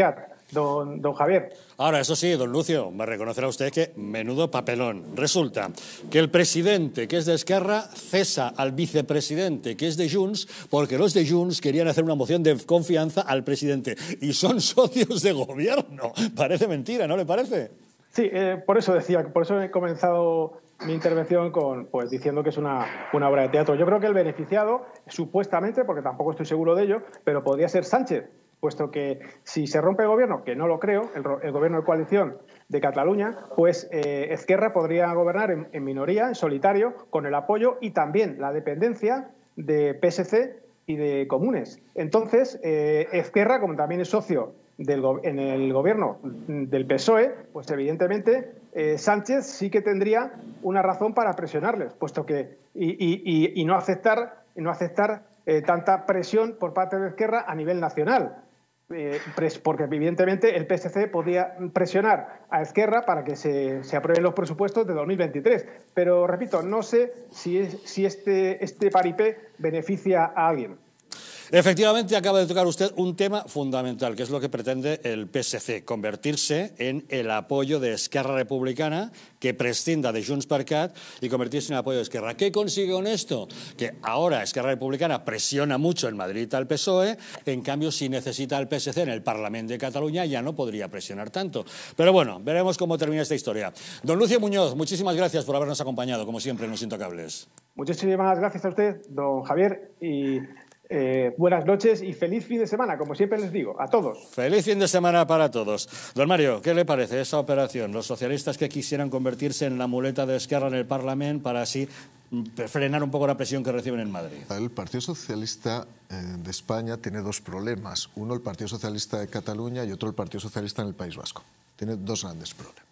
don, Javier. Ahora, eso sí, don Lucio, me reconocerá usted que menudo papelón. Resulta que el presidente, que es de Esquerra, cesa al vicepresidente, que es de Junts, porque los de Junts querían hacer una moción de confianza al presidente y son socios de gobierno. Parece mentira, ¿no le parece? Sí, eh, por eso decía, por eso he comenzado mi intervención con, pues, diciendo que es una, obra de teatro. Yo creo que el beneficiado, supuestamente, porque tampoco estoy seguro de ello, pero podría ser Sánchez, puesto que si se rompe el gobierno, que no lo creo, el, gobierno de coalición de Cataluña, pues Esquerra eh, podría gobernar en, minoría, en solitario, con el apoyo y también la dependencia de PSC y de Comunes. Entonces, eh, Esquerra, como también es socio en el gobierno del PSOE, pues evidentemente eh, Sánchez sí que tendría una razón para presionarles, puesto que y, no aceptar, no aceptar eh, tanta presión por parte de Izquierda a nivel nacional. Eh, porque evidentemente el PSC podía presionar a Esquerra para que se, aprueben los presupuestos de 2023. Pero repito, no sé si, si este, este paripé beneficia a alguien. Efectivamente, acaba de tocar usted un tema fundamental, que es lo que pretende el PSC, convertirse en el apoyo de Esquerra Republicana, que prescinda de Junts per y convertirse en apoyo de Esquerra. ¿Qué consigue con esto? Que ahora Esquerra Republicana presiona mucho en Madrid al PSOE, en cambio, si necesita al PSC en el Parlamento de Cataluña, ya no podría presionar tanto. Pero bueno, veremos cómo termina esta historia. Don Lucio Muñoz, muchísimas gracias por habernos acompañado, como siempre, en Los Intocables. Muchísimas gracias a usted, don Javier, y eh, buenas noches y feliz fin de semana, como siempre les digo, a todos. Feliz fin de semana para todos. Don Mario, ¿qué le parece esa operación? Los socialistas que quisieran convertirse en la muleta de Esquerra en el Parlamento para así mm, frenar un poco la presión que reciben en Madrid. El Partido Socialista eh, de España tiene dos problemas. Uno el Partido Socialista de Cataluña y otro el Partido Socialista en el País Vasco. Tiene dos grandes problemas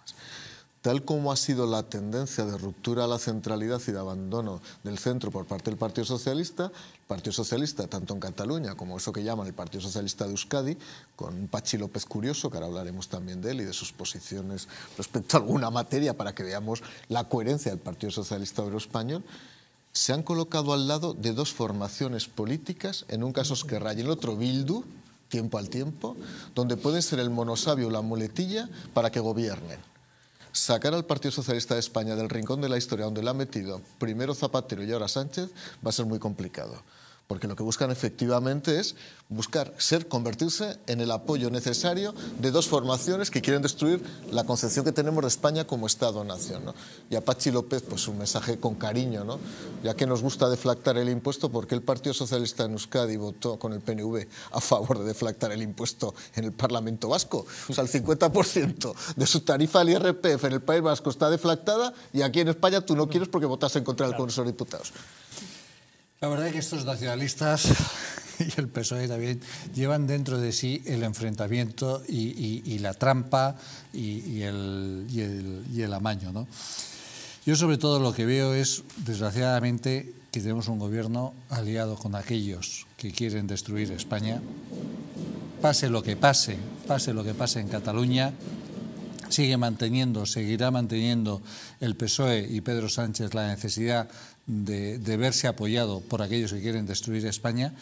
tal como ha sido la tendencia de ruptura a la centralidad y de abandono del centro por parte del Partido Socialista, el Partido Socialista, tanto en Cataluña como eso que llaman el Partido Socialista de Euskadi, con Pachi López Curioso, que ahora hablaremos también de él y de sus posiciones respecto a alguna materia para que veamos la coherencia del Partido Socialista Obrero Español, se han colocado al lado de dos formaciones políticas, en un caso Esquerra y en el otro Bildu, tiempo al tiempo, donde puede ser el monosabio o la muletilla para que gobiernen sacar al Partido Socialista de España del rincón de la historia donde lo ha metido primero Zapatero y ahora Sánchez va a ser muy complicado porque lo que buscan efectivamente es buscar ser, convertirse en el apoyo necesario de dos formaciones que quieren destruir la concepción que tenemos de España como Estado-nación. Y a Pachi López, pues un mensaje con cariño, ¿no? ya que nos gusta deflactar el impuesto, porque el Partido Socialista en Euskadi votó con el PNV a favor de deflactar el impuesto en el Parlamento Vasco. O sea, el 50% de su tarifa al IRPF en el País Vasco está deflactada y aquí en España tú no quieres porque votas en contra del Congreso de Diputados. La verdad es que estos nacionalistas y el PSOE también llevan dentro de sí el enfrentamiento y, la trampa y el, y, el, amaño. Yo sobre todo lo que veo es, desgraciadamente, que tenemos un gobierno aliado con aquellos que quieren destruir España. Pase lo que pase, pase lo que pase en Cataluña, sigue manteniendo, seguirá manteniendo el PSOE y Pedro Sánchez la necesidad de, verse apoyado por aquellos que quieren destruir España.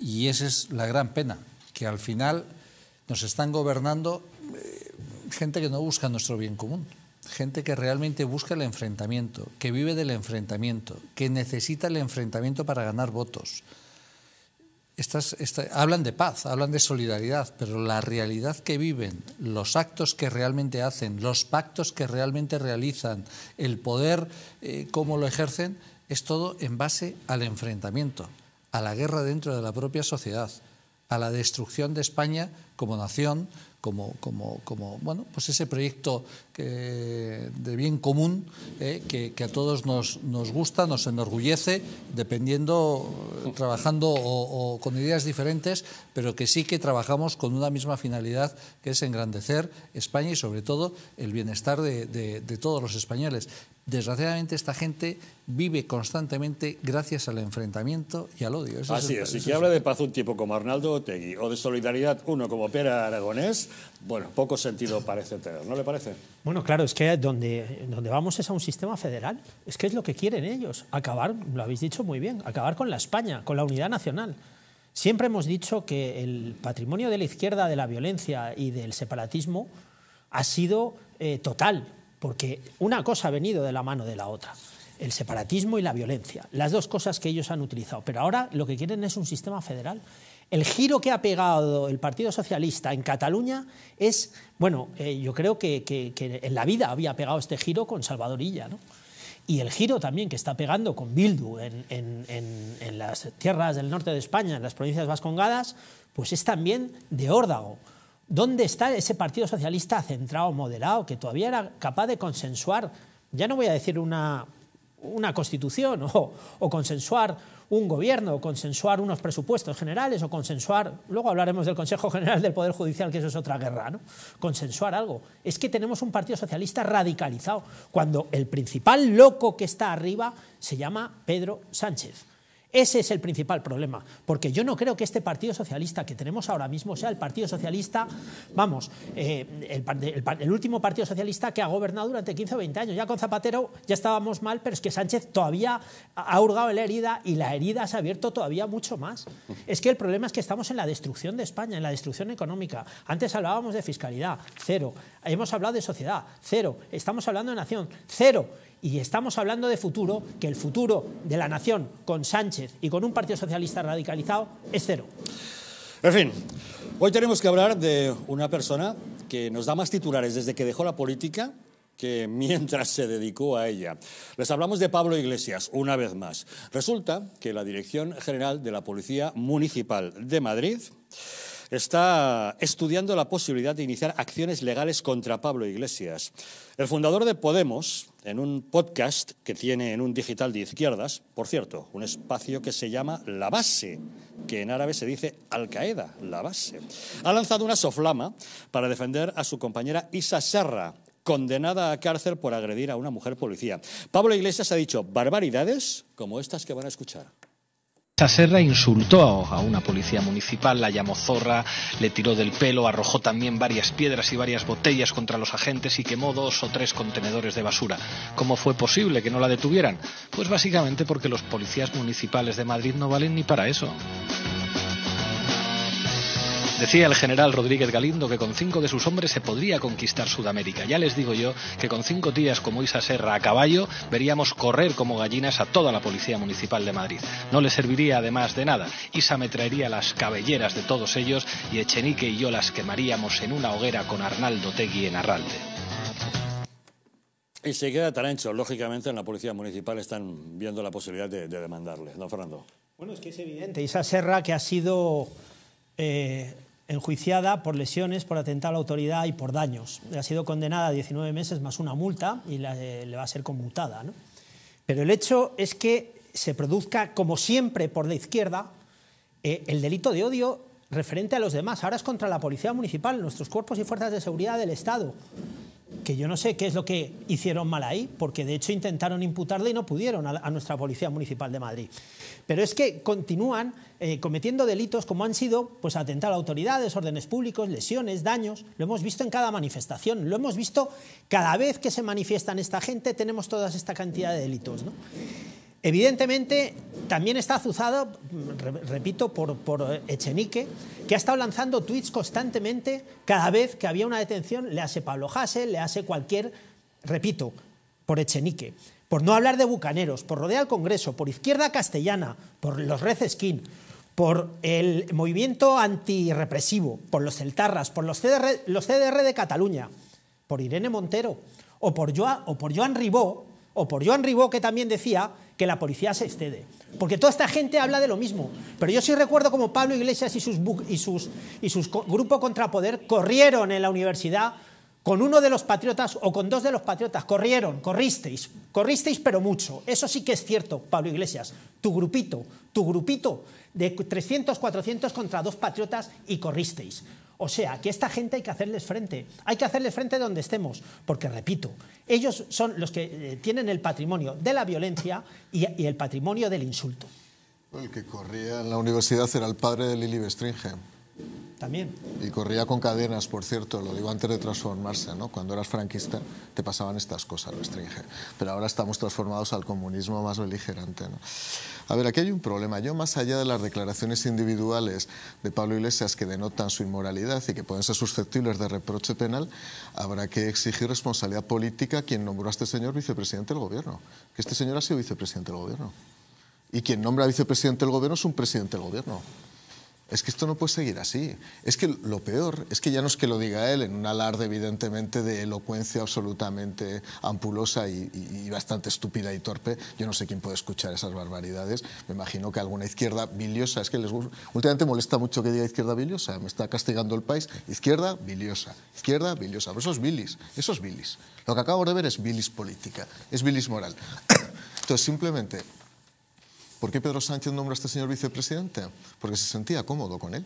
Y esa es la gran pena, que al final nos están gobernando eh, gente que no busca nuestro bien común, gente que realmente busca el enfrentamiento, que vive del enfrentamiento, que necesita el enfrentamiento para ganar votos. Estas, hablan de paz, hablan de solidaridad, pero la realidad que viven, los actos que realmente hacen, los pactos que realmente realizan, el poder, eh, cómo lo ejercen, es todo en base al enfrentamiento, a la guerra dentro de la propia sociedad, a la destrucción de España como nación, como, como, bueno, pues ese proyecto eh, de bien común eh, que, a todos nos, nos, gusta, nos enorgullece, dependiendo, eh, trabajando o, con ideas diferentes, pero que sí que trabajamos con una misma finalidad, que es engrandecer España y sobre todo el bienestar de todos los españoles desgraciadamente esta gente vive constantemente gracias al enfrentamiento y al odio. Así es, y que habla de paz un tipo como Arnaldo Otegui o de solidaridad uno como Pera Aragonés, bueno, poco sentido parece tener, ¿no le parece? Bueno, claro, es que donde, donde vamos es a un sistema federal, es que es lo que quieren ellos, acabar, lo habéis dicho muy bien, acabar con la España, con la unidad nacional. Siempre hemos dicho que el patrimonio de la izquierda, de la violencia y del separatismo ha sido eh, total, porque una cosa ha venido de la mano de la otra, el separatismo y la violencia, las dos cosas que ellos han utilizado, pero ahora lo que quieren es un sistema federal. El giro que ha pegado el Partido Socialista en Cataluña es, bueno, eh, yo creo que, en la vida había pegado este giro con Salvadorilla, ¿no? y el giro también que está pegando con Bildu en, en, las tierras del norte de España, en las provincias vascongadas, pues es también de órdago. ¿Dónde está ese Partido Socialista centrado, moderado, que todavía era capaz de consensuar, ya no voy a decir una, constitución o, o, consensuar un gobierno, o consensuar unos presupuestos generales, o consensuar, luego hablaremos del Consejo General del Poder Judicial, que eso es otra guerra, ¿no? Consensuar algo. Es que tenemos un Partido Socialista radicalizado, cuando el principal loco que está arriba se llama Pedro Sánchez. Ese es el principal problema, porque yo no creo que este Partido Socialista que tenemos ahora mismo sea el Partido Socialista, vamos, eh, el, último Partido Socialista que ha gobernado durante 15 o 20 años. Ya con Zapatero ya estábamos mal, pero es que Sánchez todavía ha hurgado la herida y la herida se ha abierto todavía mucho más. Es que el problema es que estamos en la destrucción de España, en la destrucción económica. Antes hablábamos de fiscalidad, cero. Hemos hablado de sociedad, cero. Estamos hablando de nación, cero y estamos hablando de futuro, que el futuro de la nación con Sánchez y con un Partido Socialista radicalizado es cero. En fin, hoy tenemos que hablar de una persona que nos da más titulares desde que dejó la política que mientras se dedicó a ella. Les hablamos de Pablo Iglesias, una vez más. Resulta que la Dirección General de la Policía Municipal de Madrid está estudiando la posibilidad de iniciar acciones legales contra Pablo Iglesias. El fundador de Podemos, en un podcast que tiene en un digital de izquierdas, por cierto, un espacio que se llama La Base, que en árabe se dice Al-Qaeda, La Base, ha lanzado una soflama para defender a su compañera Isa Serra, condenada a cárcel por agredir a una mujer policía. Pablo Iglesias ha dicho barbaridades como estas que van a escuchar. Serra insultó a una policía municipal, la llamó zorra, le tiró del pelo, arrojó también varias piedras y varias botellas contra los agentes y quemó dos o tres contenedores de basura. ¿Cómo fue posible que no la detuvieran? Pues básicamente porque los policías municipales de Madrid no valen ni para eso. Decía el general Rodríguez Galindo que con cinco de sus hombres se podría conquistar Sudamérica. Ya les digo yo que con cinco días como Isa Serra a caballo veríamos correr como gallinas a toda la policía municipal de Madrid. No le serviría además de nada. Isa me traería las cabelleras de todos ellos y Echenique y yo las quemaríamos en una hoguera con Arnaldo Tegui en Arralde. Y se queda Tarancho. Lógicamente, en la Policía Municipal están viendo la posibilidad de, demandarle, ¿no, Fernando? Bueno, es que es evidente. Isa Serra, que ha sido eh, enjuiciada por lesiones, por atentado a la autoridad y por daños. Ha sido condenada a 19 meses más una multa y eh, le va a ser conmutada. Pero el hecho es que se produzca, como siempre por de izquierda, eh, el delito de odio referente a los demás. Ahora es contra la Policía Municipal, nuestros cuerpos y fuerzas de seguridad del Estado que yo no sé qué es lo que hicieron mal ahí, porque de hecho intentaron imputarle y no pudieron a, nuestra Policía Municipal de Madrid. Pero es que continúan eh, cometiendo delitos como han sido pues, atentar a autoridades, órdenes públicos, lesiones, daños. Lo hemos visto en cada manifestación, lo hemos visto cada vez que se manifiestan esta gente, tenemos toda esta cantidad de delitos. ¿no? Evidentemente, también está azuzado, repito, por, Echenique, que ha estado lanzando tweets constantemente cada vez que había una detención, le hace Pablo Hasel, le hace cualquier, repito, por Echenique. Por no hablar de bucaneros, por rodear el Congreso, por Izquierda Castellana, por los Red Skin, por el movimiento antirrepresivo, por los celtarras, por los CDR, de Cataluña, por Irene Montero, o por, o por Joan Ribó, o por Joan Ribó que también decía que la policía se excede. Porque toda esta gente habla de lo mismo. Pero yo sí recuerdo como Pablo Iglesias y sus, y sus, y sus contrapoder corrieron en la universidad con uno de los patriotas o con dos de los patriotas. Corrieron, corristeis, corristeis pero mucho. Eso sí que es cierto, Pablo Iglesias. Tu grupito, tu grupito de 300, 400 contra dos patriotas y corristeis. O sea, que esta gente hay que hacerles frente. Hay que hacerles frente donde estemos, porque repito, ellos son los que eh, tienen el patrimonio de la violencia y, el patrimonio del insulto. El que corría en la universidad era el padre de Lili Bestringe. También. Y corría con cadenas, por cierto, lo digo antes de transformarse, ¿no? Cuando eras franquista te pasaban estas cosas, Bestringe. Pero ahora estamos transformados al comunismo más beligerante, ¿no? A ver, aquí hay un problema. Yo, más allá de las declaraciones individuales de Pablo Iglesias que denotan su inmoralidad y que pueden ser susceptibles de reproche penal, habrá que exigir responsabilidad política quien nombró a este señor vicepresidente del gobierno. Que este señor ha sido vicepresidente del gobierno. Y quien nombra a vicepresidente del gobierno es un presidente del gobierno es que esto no puede seguir así. Es que lo peor es que ya no es que lo diga él en un alarde evidentemente de elocuencia absolutamente ampulosa y, bastante estúpida y torpe. Yo no sé quién puede escuchar esas barbaridades. Me imagino que alguna izquierda biliosa, es que les últimamente molesta mucho que diga izquierda biliosa, me está castigando el país. Izquierda biliosa, izquierda biliosa, pero eso es bilis, eso es bilis. Lo que acabo de ver es bilis política, es bilis moral. Entonces simplemente ¿Por qué Pedro Sánchez nombra a este señor vicepresidente? Porque se sentía cómodo con él.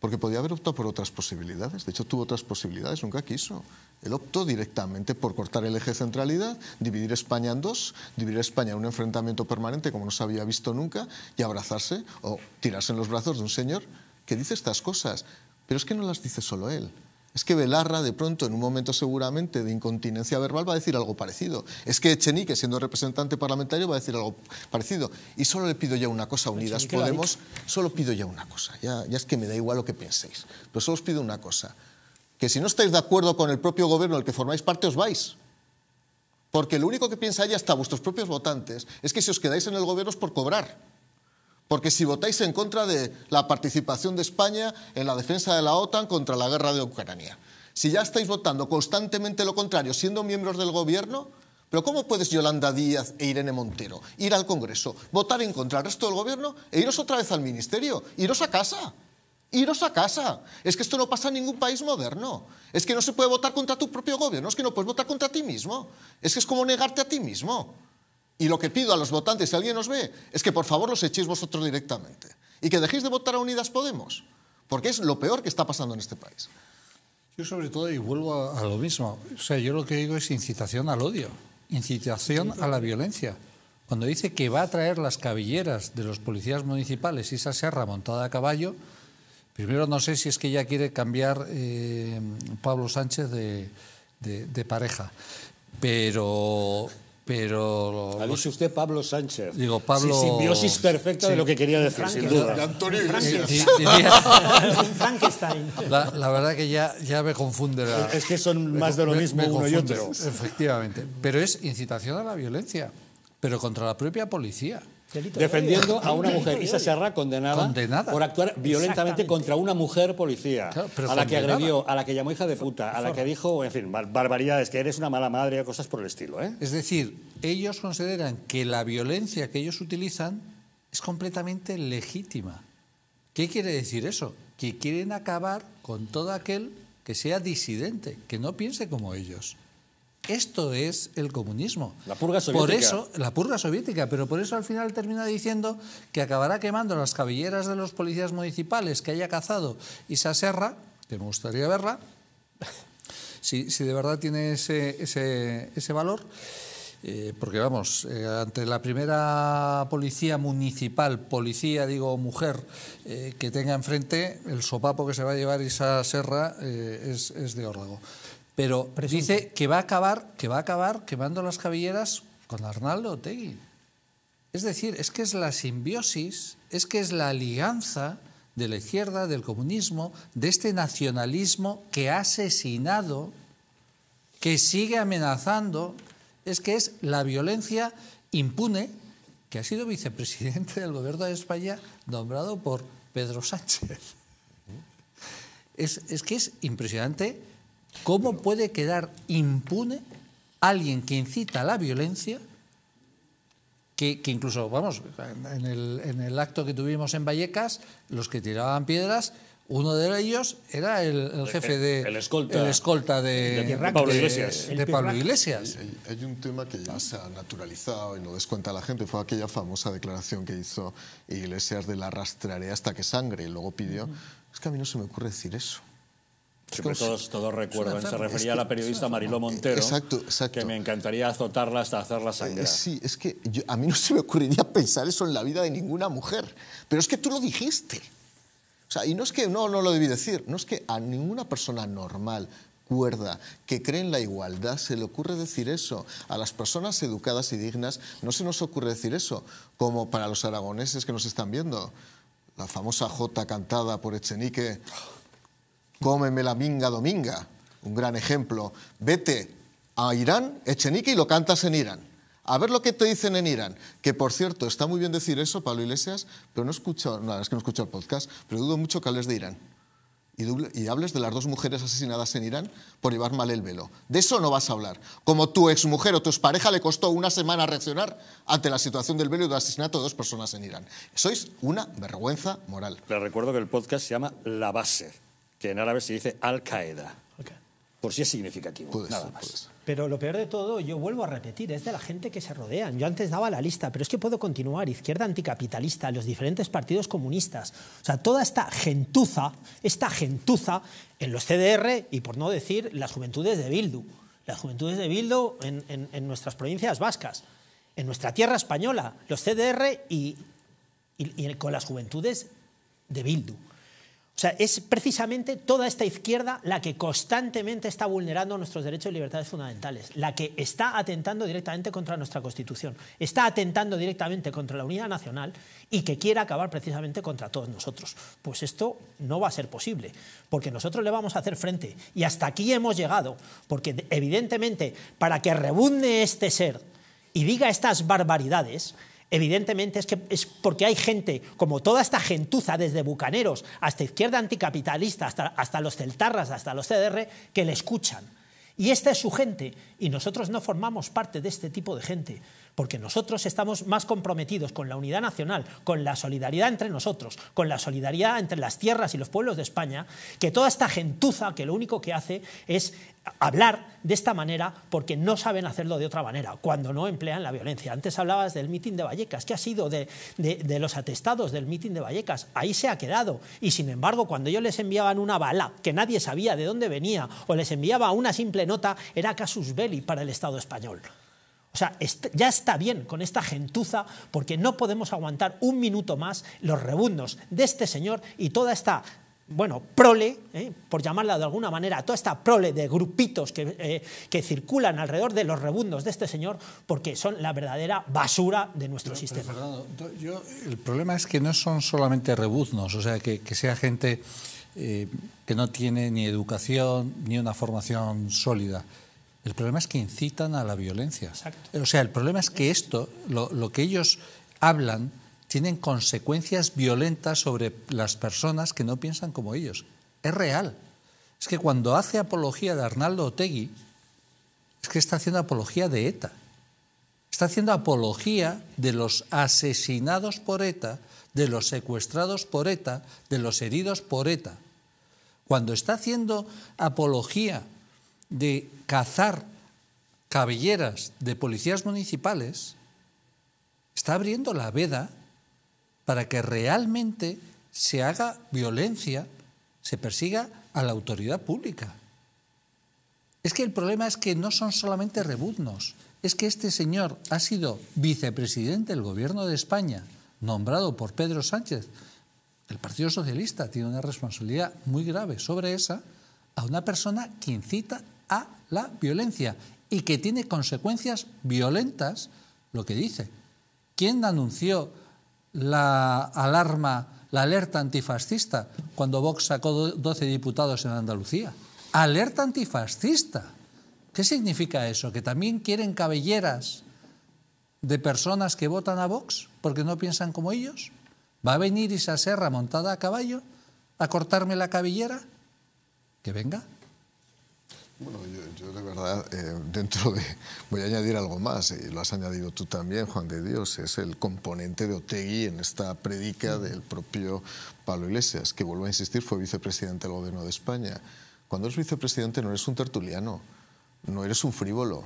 Porque podía haber optado por otras posibilidades. De hecho, tuvo otras posibilidades, nunca quiso. Él optó directamente por cortar el eje centralidad, dividir España en dos, dividir España en un enfrentamiento permanente como no se había visto nunca y abrazarse o tirarse en los brazos de un señor que dice estas cosas. Pero es que no las dice solo él. Es que Belarra, de pronto, en un momento seguramente de incontinencia verbal, va a decir algo parecido. Es que Echenique, siendo representante parlamentario, va a decir algo parecido. Y solo le pido ya una cosa, Unidas Podemos, solo pido ya una cosa. Ya, ya es que me da igual lo que penséis. Pero solo os pido una cosa. Que si no estáis de acuerdo con el propio gobierno del que formáis parte, os vais. Porque lo único que piensa ya hasta vuestros propios votantes es que si os quedáis en el gobierno es por cobrar. Porque si votáis en contra de la participación de España en la defensa de la OTAN contra la guerra de Ucrania, si ya estáis votando constantemente lo contrario, siendo miembros del gobierno, pero ¿cómo puedes Yolanda Díaz e Irene Montero ir al Congreso, votar en contra del resto del gobierno e iros otra vez al ministerio? Iros a casa. Iros a casa. Es que esto no pasa en ningún país moderno. Es que no se puede votar contra tu propio gobierno. Es que no puedes votar contra ti mismo. Es que es como negarte a ti mismo. Y lo que pido a los votantes, si alguien nos ve, es que por favor los echéis vosotros directamente. Y que dejéis de votar a Unidas Podemos, porque es lo peor que está pasando en este país. Yo sobre todo, y vuelvo a, lo mismo, o sea, yo lo que digo es incitación al odio, incitación a la violencia. Cuando dice que va a traer las cabelleras de los policías municipales y esa serra montada a caballo, primero no sé si es que ya quiere cambiar eh, Pablo Sánchez de, de pareja, pero pero. Ha usted Pablo Sánchez. Digo, Pablo. Sí, simbiosis perfecta de lo que quería decir, sin duda. De Frankenstein. La, verdad que ya, ya me confunde. La, es que son más de lo mismo uno y otro. Efectivamente. Pero es incitación a la violencia, pero contra la propia policía defendiendo a una mujer. Isa Serra condenada, por actuar violentamente contra una mujer policía, a la que agredió, a la que llamó hija de puta, a la que dijo, en fin, barbaridades, que eres una mala madre cosas por el estilo. ¿eh? Es decir, ellos consideran que la violencia que ellos utilizan es completamente legítima. ¿Qué quiere decir eso? Que quieren acabar con todo aquel que sea disidente, que no piense como ellos. Esto es el comunismo. La purga soviética. Por eso, la purga soviética, pero por eso al final termina diciendo que acabará quemando las cabelleras de los policías municipales que haya cazado Isa Serra, que me gustaría verla, si, de verdad tiene ese, valor. Eh, porque vamos, eh, ante la primera policía municipal, policía, digo, mujer, eh, que tenga enfrente, el sopapo que se va a llevar Isa Serra es, es de órdago. Pero dice que va a acabar, que va a acabar quemando las cabelleras con Arnaldo Otegui. Es decir, es que es la simbiosis, es que es la alianza de la izquierda, del comunismo, de este nacionalismo que ha asesinado, que sigue amenazando, es que es la violencia impune que ha sido vicepresidente del gobierno de España nombrado por Pedro Sánchez. es que es impresionante ¿Cómo puede quedar impune alguien que incita a la violencia? Que, incluso, vamos, en el, acto que tuvimos en Vallecas, los que tiraban piedras, uno de ellos era el, jefe de. El, escolta. de, Pablo Iglesias. De, Pablo Iglesias. Hay, un tema que ya se ha naturalizado y no descuenta la gente. Fue aquella famosa declaración que hizo Iglesias de la rastrearé hasta que sangre. Y luego pidió. Es que a mí no se me ocurre decir eso. Siempre todos, todos recuerdan. Se refería a la periodista Mariló Montero. Exacto, exacto. Que me encantaría azotarla hasta hacerla eh, sangrar. Sí, es que a mí no se me ocurriría pensar eso en la vida de ninguna mujer. Pero es que tú lo dijiste. O sea, y no es que no, no lo debí decir. No es que a ninguna persona normal, cuerda, que cree en la igualdad, se le ocurre decir eso. A las personas educadas y dignas no se nos ocurre decir eso. Como para los aragoneses que nos están viendo. La famosa J cantada por Echenique cómeme la minga dominga, un gran ejemplo. Vete a Irán, Echenique, y lo cantas en Irán. A ver lo que te dicen en Irán. Que por cierto, está muy bien decir eso, Pablo Iglesias, pero no escucho, nada, no, es que no escucho el podcast, pero dudo mucho que hables de Irán. Y, hables de las dos mujeres asesinadas en Irán por llevar mal el velo. De eso no vas a hablar. Como tu exmujer o tu pareja le costó una semana reaccionar ante la situación del velo y del asesinato de dos personas en Irán. Sois una vergüenza moral. Les recuerdo que el podcast se llama La Base que en árabe se dice Al-Qaeda. Por si es significativo, nada más. Pero lo peor de todo, yo vuelvo a repetir, es de la gente que se rodean. Yo antes daba la lista, pero es que puedo continuar. Izquierda anticapitalista, los diferentes partidos comunistas. O sea, toda esta gentuza, esta gentuza en los CDR y por no decir las juventudes de Bildu. Las juventudes de Bildu en, nuestras provincias vascas, en nuestra tierra española, los CDR y con las juventudes de Bildu. O sea, es precisamente toda esta izquierda la que constantemente está vulnerando nuestros derechos y libertades fundamentales, la que está atentando directamente contra nuestra Constitución, está atentando directamente contra la unidad nacional y que quiere acabar precisamente contra todos nosotros. Pues esto no va a ser posible, porque nosotros le vamos a hacer frente y hasta aquí hemos llegado, porque evidentemente para que rebunde este ser y diga estas barbaridades, Evidentemente es que es porque hay gente, como toda esta gentuza, desde bucaneros hasta izquierda anticapitalista, hasta, hasta los celtarras, hasta los CDR, que le escuchan. Y esta es su gente, y nosotros no formamos parte de este tipo de gente, porque nosotros estamos más comprometidos con la unidad nacional, con la solidaridad entre nosotros, con la solidaridad entre las tierras y los pueblos de España, que toda esta gentuza que lo único que hace es hablar de esta manera porque no saben hacerlo de otra manera, cuando no emplean la violencia. Antes hablabas del mitin de Vallecas, que ha sido de, los atestados del mitin de Vallecas? Ahí se ha quedado. Y sin embargo, cuando ellos les enviaban una bala que nadie sabía de dónde venía o les enviaba una simple nota, era casus belli para el Estado español. O sea, ya está bien con esta gentuza porque no podemos aguantar un minuto más los rebundos de este señor y toda esta bueno, prole, ¿eh? por llamarla de alguna manera, toda esta prole de grupitos eh, que, circulan alrededor de los rebundos de este señor, porque son la verdadera basura de nuestro sistema. el problema es que no son solamente rebuznos, o sea, que, sea gente eh, que no tiene ni educación ni una formación sólida. El problema es que incitan a la violencia. O sea, el problema es que esto, lo que ellos hablan, tienen consecuencias violentas sobre las personas que no piensan como ellos. Es real. Es que cuando hace apología de Arnaldo Otegui, es que está haciendo apología de ETA. Está haciendo apología de los asesinados por ETA, de los secuestrados por ETA, de los heridos por ETA. Cuando está haciendo apología de cazar cabelleras de policías municipales, está abriendo la veda para que realmente se haga violencia, se persiga a la autoridad pública. Es que el problema es que no son solamente rebuznos, es que este señor ha sido vicepresidente del gobierno de España, nombrado por Pedro Sánchez. El Partido Socialista tiene una responsabilidad muy grave sobre esa, a una persona que incita a la violencia y que tiene consecuencias violentas lo que dice. ¿Quién anunció la alarma, la alerta antifascista, cuando Vox sacó 12 diputados en Andalucía. Alerta antifascista. ¿Qué significa eso? ¿Que también quieren cabelleras de personas que votan a Vox porque no piensan como ellos? ¿Va a venir esa Serra montada a caballo a cortarme la cabellera? Que venga. Bueno, yo, de verdad, eh, dentro de. Voy a añadir algo más, y lo has añadido tú también, Juan de Dios, es el componente de Otegui en esta predica del propio Pablo Iglesias, que vuelvo a insistir, fue vicepresidente del Gobierno de España. Cuando eres vicepresidente no eres un tertuliano, no eres un frívolo,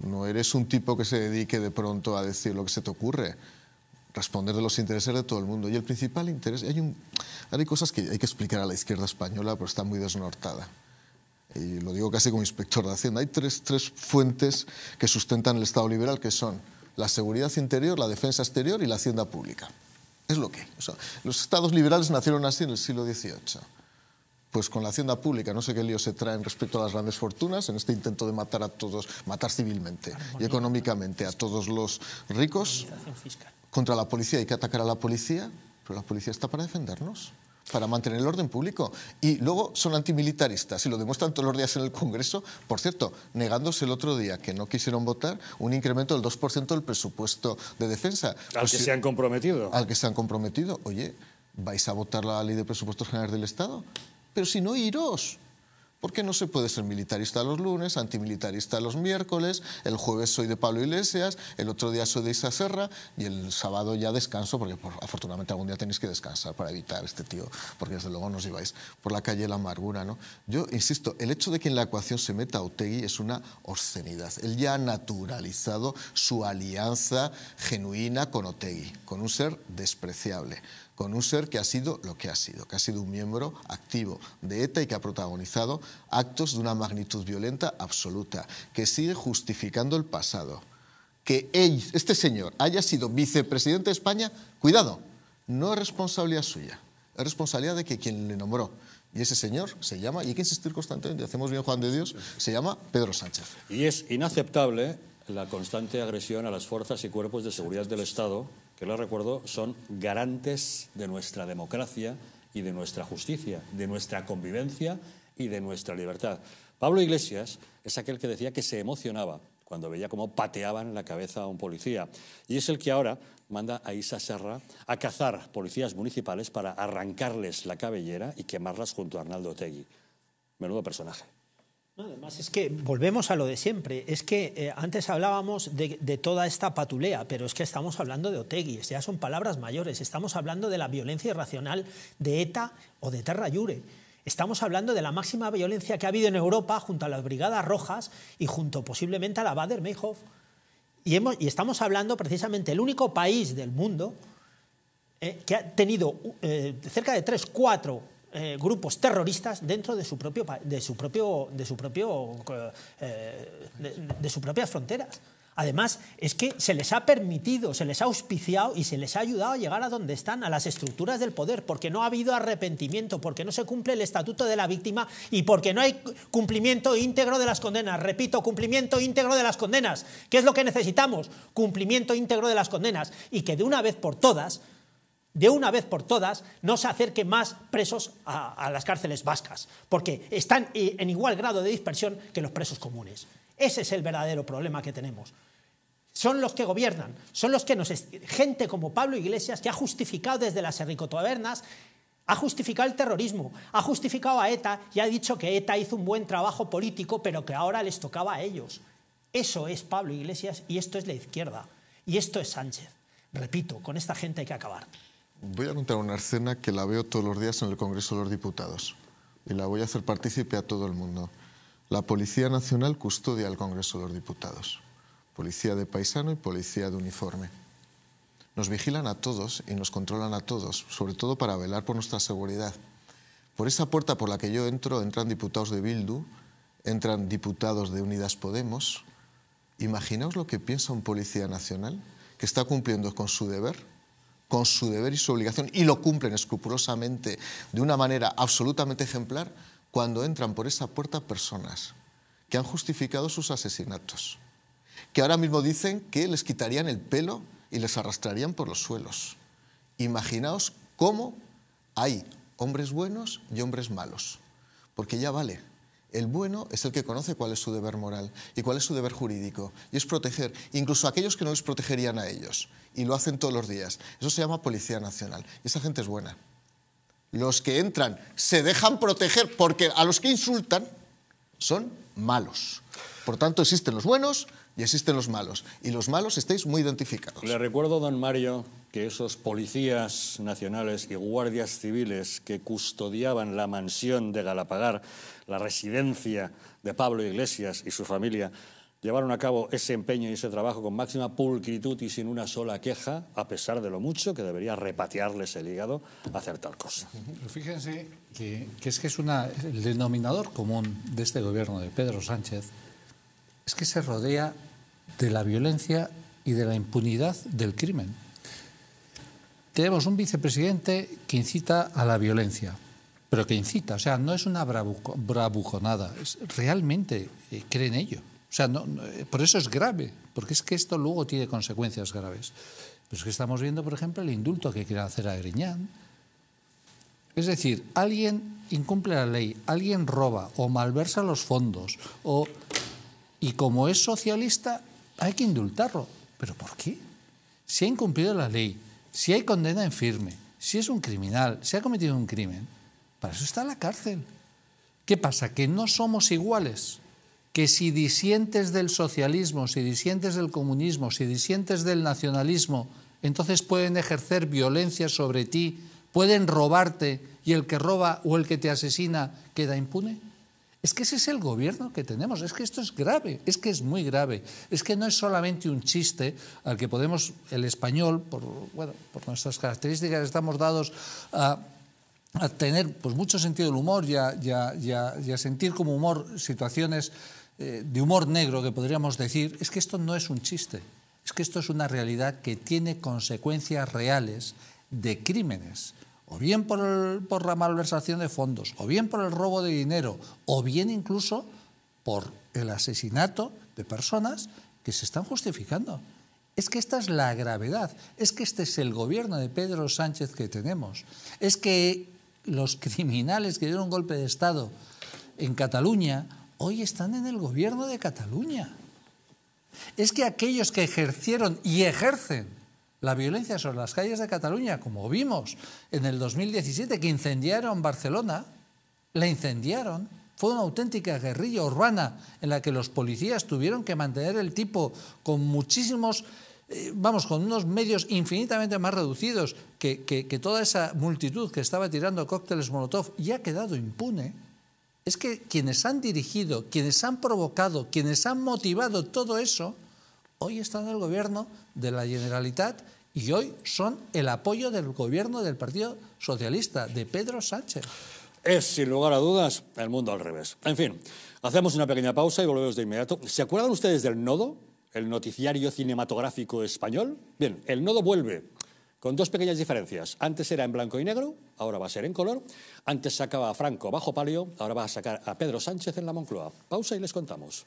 no eres un tipo que se dedique de pronto a decir lo que se te ocurre responder de los intereses de todo el mundo. Y el principal interés, hay, un, hay cosas que hay que explicar a la izquierda española, pero está muy desnortada y lo digo casi como inspector de Hacienda, hay tres, tres fuentes que sustentan el Estado liberal, que son la seguridad interior, la defensa exterior y la hacienda pública. Es lo que los estados liberales nacieron así en el siglo XVIII. Pues con la hacienda pública, no sé qué lío se traen respecto a las grandes fortunas, en este intento de matar a todos, matar civilmente y económicamente a todos los ricos. Contra la policía hay que atacar a la policía, pero la policía está para defendernos para mantener el orden público. Y luego son antimilitaristas y lo demuestran todos los días en el Congreso. Por cierto, negándose el otro día que no quisieron votar un incremento del 2% del presupuesto de defensa. Al que pues se han comprometido. Al que se han comprometido. Oye, ¿vais a votar la ley de presupuestos generales del Estado? Pero si no, iros. Porque no se puede ser militarista los lunes, antimilitarista los miércoles, el jueves soy de Pablo Iglesias, el otro día soy de Isa Serra y el sábado ya descanso, porque afortunadamente algún día tenéis que descansar para evitar este tío, porque desde luego nos ibais por la calle la amargura. ¿no? Yo insisto, el hecho de que en la ecuación se meta Otegui es una obscenidad. Él ya ha naturalizado su alianza genuina con Otegui, con un ser despreciable con un ser que ha sido lo que ha sido, que ha sido un miembro activo de ETA y que ha protagonizado actos de una magnitud violenta absoluta, que sigue justificando el pasado. Que este señor haya sido vicepresidente de España, cuidado, no es responsabilidad suya, es responsabilidad de quien le nombró. Y ese señor se llama, y hay que insistir constantemente, hacemos bien Juan de Dios, se llama Pedro Sánchez. Y es inaceptable la constante agresión a las fuerzas y cuerpos de seguridad del Estado que lo recuerdo, son garantes de nuestra democracia y de nuestra justicia, de nuestra convivencia y de nuestra libertad. Pablo Iglesias es aquel que decía que se emocionaba cuando veía cómo pateaban la cabeza a un policía. Y es el que ahora manda a Isa Serra a cazar policías municipales para arrancarles la cabellera y quemarlas junto a Arnaldo Tegui. Menudo personaje. Además es que volvemos a lo de siempre. Es que eh, antes hablábamos de, toda esta patulea, pero es que estamos hablando de Otegui, ya son palabras mayores. Estamos hablando de la violencia irracional de ETA o de Terra Jure. Estamos hablando de la máxima violencia que ha habido en Europa junto a las Brigadas Rojas y junto posiblemente a la Bader-Meinhof. Y, estamos hablando precisamente el único país del mundo eh, que ha tenido eh, cerca de tres, cuatro eh, grupos terroristas dentro de su propio de su propio de su propio eh, de, sus propias fronteras. Además, es que se les ha permitido, se les ha auspiciado y se les ha ayudado a llegar a donde están, a las estructuras del poder, porque no ha habido arrepentimiento, porque no se cumple el estatuto de la víctima y porque no hay cumplimiento íntegro de las condenas. Repito, cumplimiento íntegro de las condenas. ¿Qué es lo que necesitamos? Cumplimiento íntegro de las condenas. Y que de una vez por todas de una vez por todas no se acerque más presos a, las cárceles vascas, porque están eh, en igual grado de dispersión que los presos comunes. Ese es el verdadero problema que tenemos son los que gobiernan, son los que nos... Gente como Pablo Iglesias, que ha justificado desde las Tabernas, ha justificado el terrorismo, ha justificado a ETA y ha dicho que ETA hizo un buen trabajo político, pero que ahora les tocaba a ellos. Eso es Pablo Iglesias y esto es la izquierda. Y esto es Sánchez. Repito, con esta gente hay que acabar. Voy a contar una escena que la veo todos los días en el Congreso de los Diputados y la voy a hacer partícipe a todo el mundo. La Policía Nacional custodia el Congreso de los Diputados. Policía de paisano y policía de uniforme. Nos vigilan a todos y nos controlan a todos, sobre todo para velar por nuestra seguridad. Por esa puerta por la que yo entro entran diputados de Bildu, entran diputados de Unidas Podemos. Imaginaos lo que piensa un policía nacional que está cumpliendo con su deber con su deber y su obligación y lo cumplen escrupulosamente de una manera absolutamente ejemplar cuando entran por esa puerta personas que han justificado sus asesinatos, que ahora mismo dicen que les quitarían el pelo y les arrastrarían por los suelos. Imaginaos cómo hay hombres buenos y hombres malos, porque ya vale, el bueno es el que conoce cuál es su deber moral y cuál es su deber jurídico, y es proteger incluso a aquellos que no les protegerían a ellos, y lo hacen todos los días. Eso se llama Policía Nacional, y esa gente es buena. Los que entran se dejan proteger porque a los que insultan son malos. Por tanto, existen los buenos y existen los malos. Y los malos estáis muy identificados. Le recuerdo, don Mario, que esos policías nacionales y guardias civiles que custodiaban la mansión de Galapagar, la residencia de Pablo Iglesias y su familia, llevaron a cabo ese empeño y ese trabajo con máxima pulcritud y sin una sola queja, a pesar de lo mucho que debería repatearles el hígado hacer tal cosa. Fíjense que, es que es una, el denominador común de este gobierno de Pedro Sánchez es que se rodea de la violencia y de la impunidad del crimen. Tenemos un vicepresidente que incita a la violencia, pero que incita, o sea, no es una bravujonada, realmente eh, cree en ello. O sea, eh, por eso es grave, porque es que esto luego tiene consecuencias graves. Pero es que estamos viendo, por ejemplo, el indulto que quiere hacer a Griñán. Es decir, alguien incumple la ley, alguien roba o malversa los fondos o y como es socialista, hay que indultarlo. ¿Pero por qué? Si ha incumplido la ley, si hay condena en firme, si es un criminal, si ha cometido un crimen, para eso está la cárcel. ¿Qué pasa? Que no somos iguales. Que si disientes del socialismo, si disientes del comunismo, si disientes del nacionalismo, entonces pueden ejercer violencia sobre ti, pueden robarte y el que roba o el que te asesina queda impune. Es que ese es el gobierno que tenemos, es que esto es grave, es que es muy grave, es que no es solamente un chiste al que podemos, el español, por, nuestras características estamos dados a, tener pues, mucho sentido del humor y a, sentir como humor situaciones eh, de humor negro que podríamos decir, es que esto no es un chiste, es que esto es una realidad que tiene consecuencias reales de crímenes o bien por, por la malversación de fondos, o bien por el robo de dinero, o bien incluso por el asesinato de personas que se están justificando. Es que esta es la gravedad, es que este es el gobierno de Pedro Sánchez que tenemos, es que los criminales que dieron golpe de Estado en Cataluña hoy están en el gobierno de Cataluña. Es que aquellos que ejercieron y ejercen la violencia sobre las calles de Cataluña, como vimos en el 2017, que incendiaron Barcelona, la incendiaron, fue una auténtica guerrilla urbana en la que los policías tuvieron que mantener el tipo con muchísimos, eh, vamos, con unos medios infinitamente más reducidos que, que, que toda esa multitud que estaba tirando cócteles Molotov y ha quedado impune. Es que quienes han dirigido, quienes han provocado, quienes han motivado todo eso, hoy están en el gobierno de la Generalitat y hoy son el apoyo del gobierno del Partido Socialista, de Pedro Sánchez. Es, sin lugar a dudas, el mundo al revés. En fin, hacemos una pequeña pausa y volvemos de inmediato. ¿Se acuerdan ustedes del nodo? El noticiario cinematográfico español. Bien, el nodo vuelve con dos pequeñas diferencias. Antes era en blanco y negro, ahora va a ser en color. Antes sacaba a Franco bajo palio, ahora va a sacar a Pedro Sánchez en la Moncloa. Pausa y les contamos.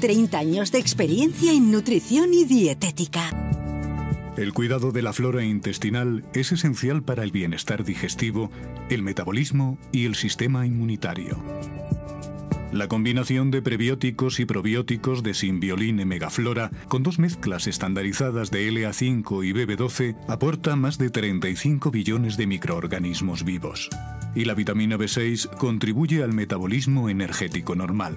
30 años de experiencia en nutrición y dietética. El cuidado de la flora intestinal es esencial para el bienestar digestivo, el metabolismo y el sistema inmunitario. La combinación de prebióticos y probióticos de Simbioline Megaflora, con dos mezclas estandarizadas de LA5 y BB12, aporta más de 35 billones de microorganismos vivos. Y la vitamina B6 contribuye al metabolismo energético normal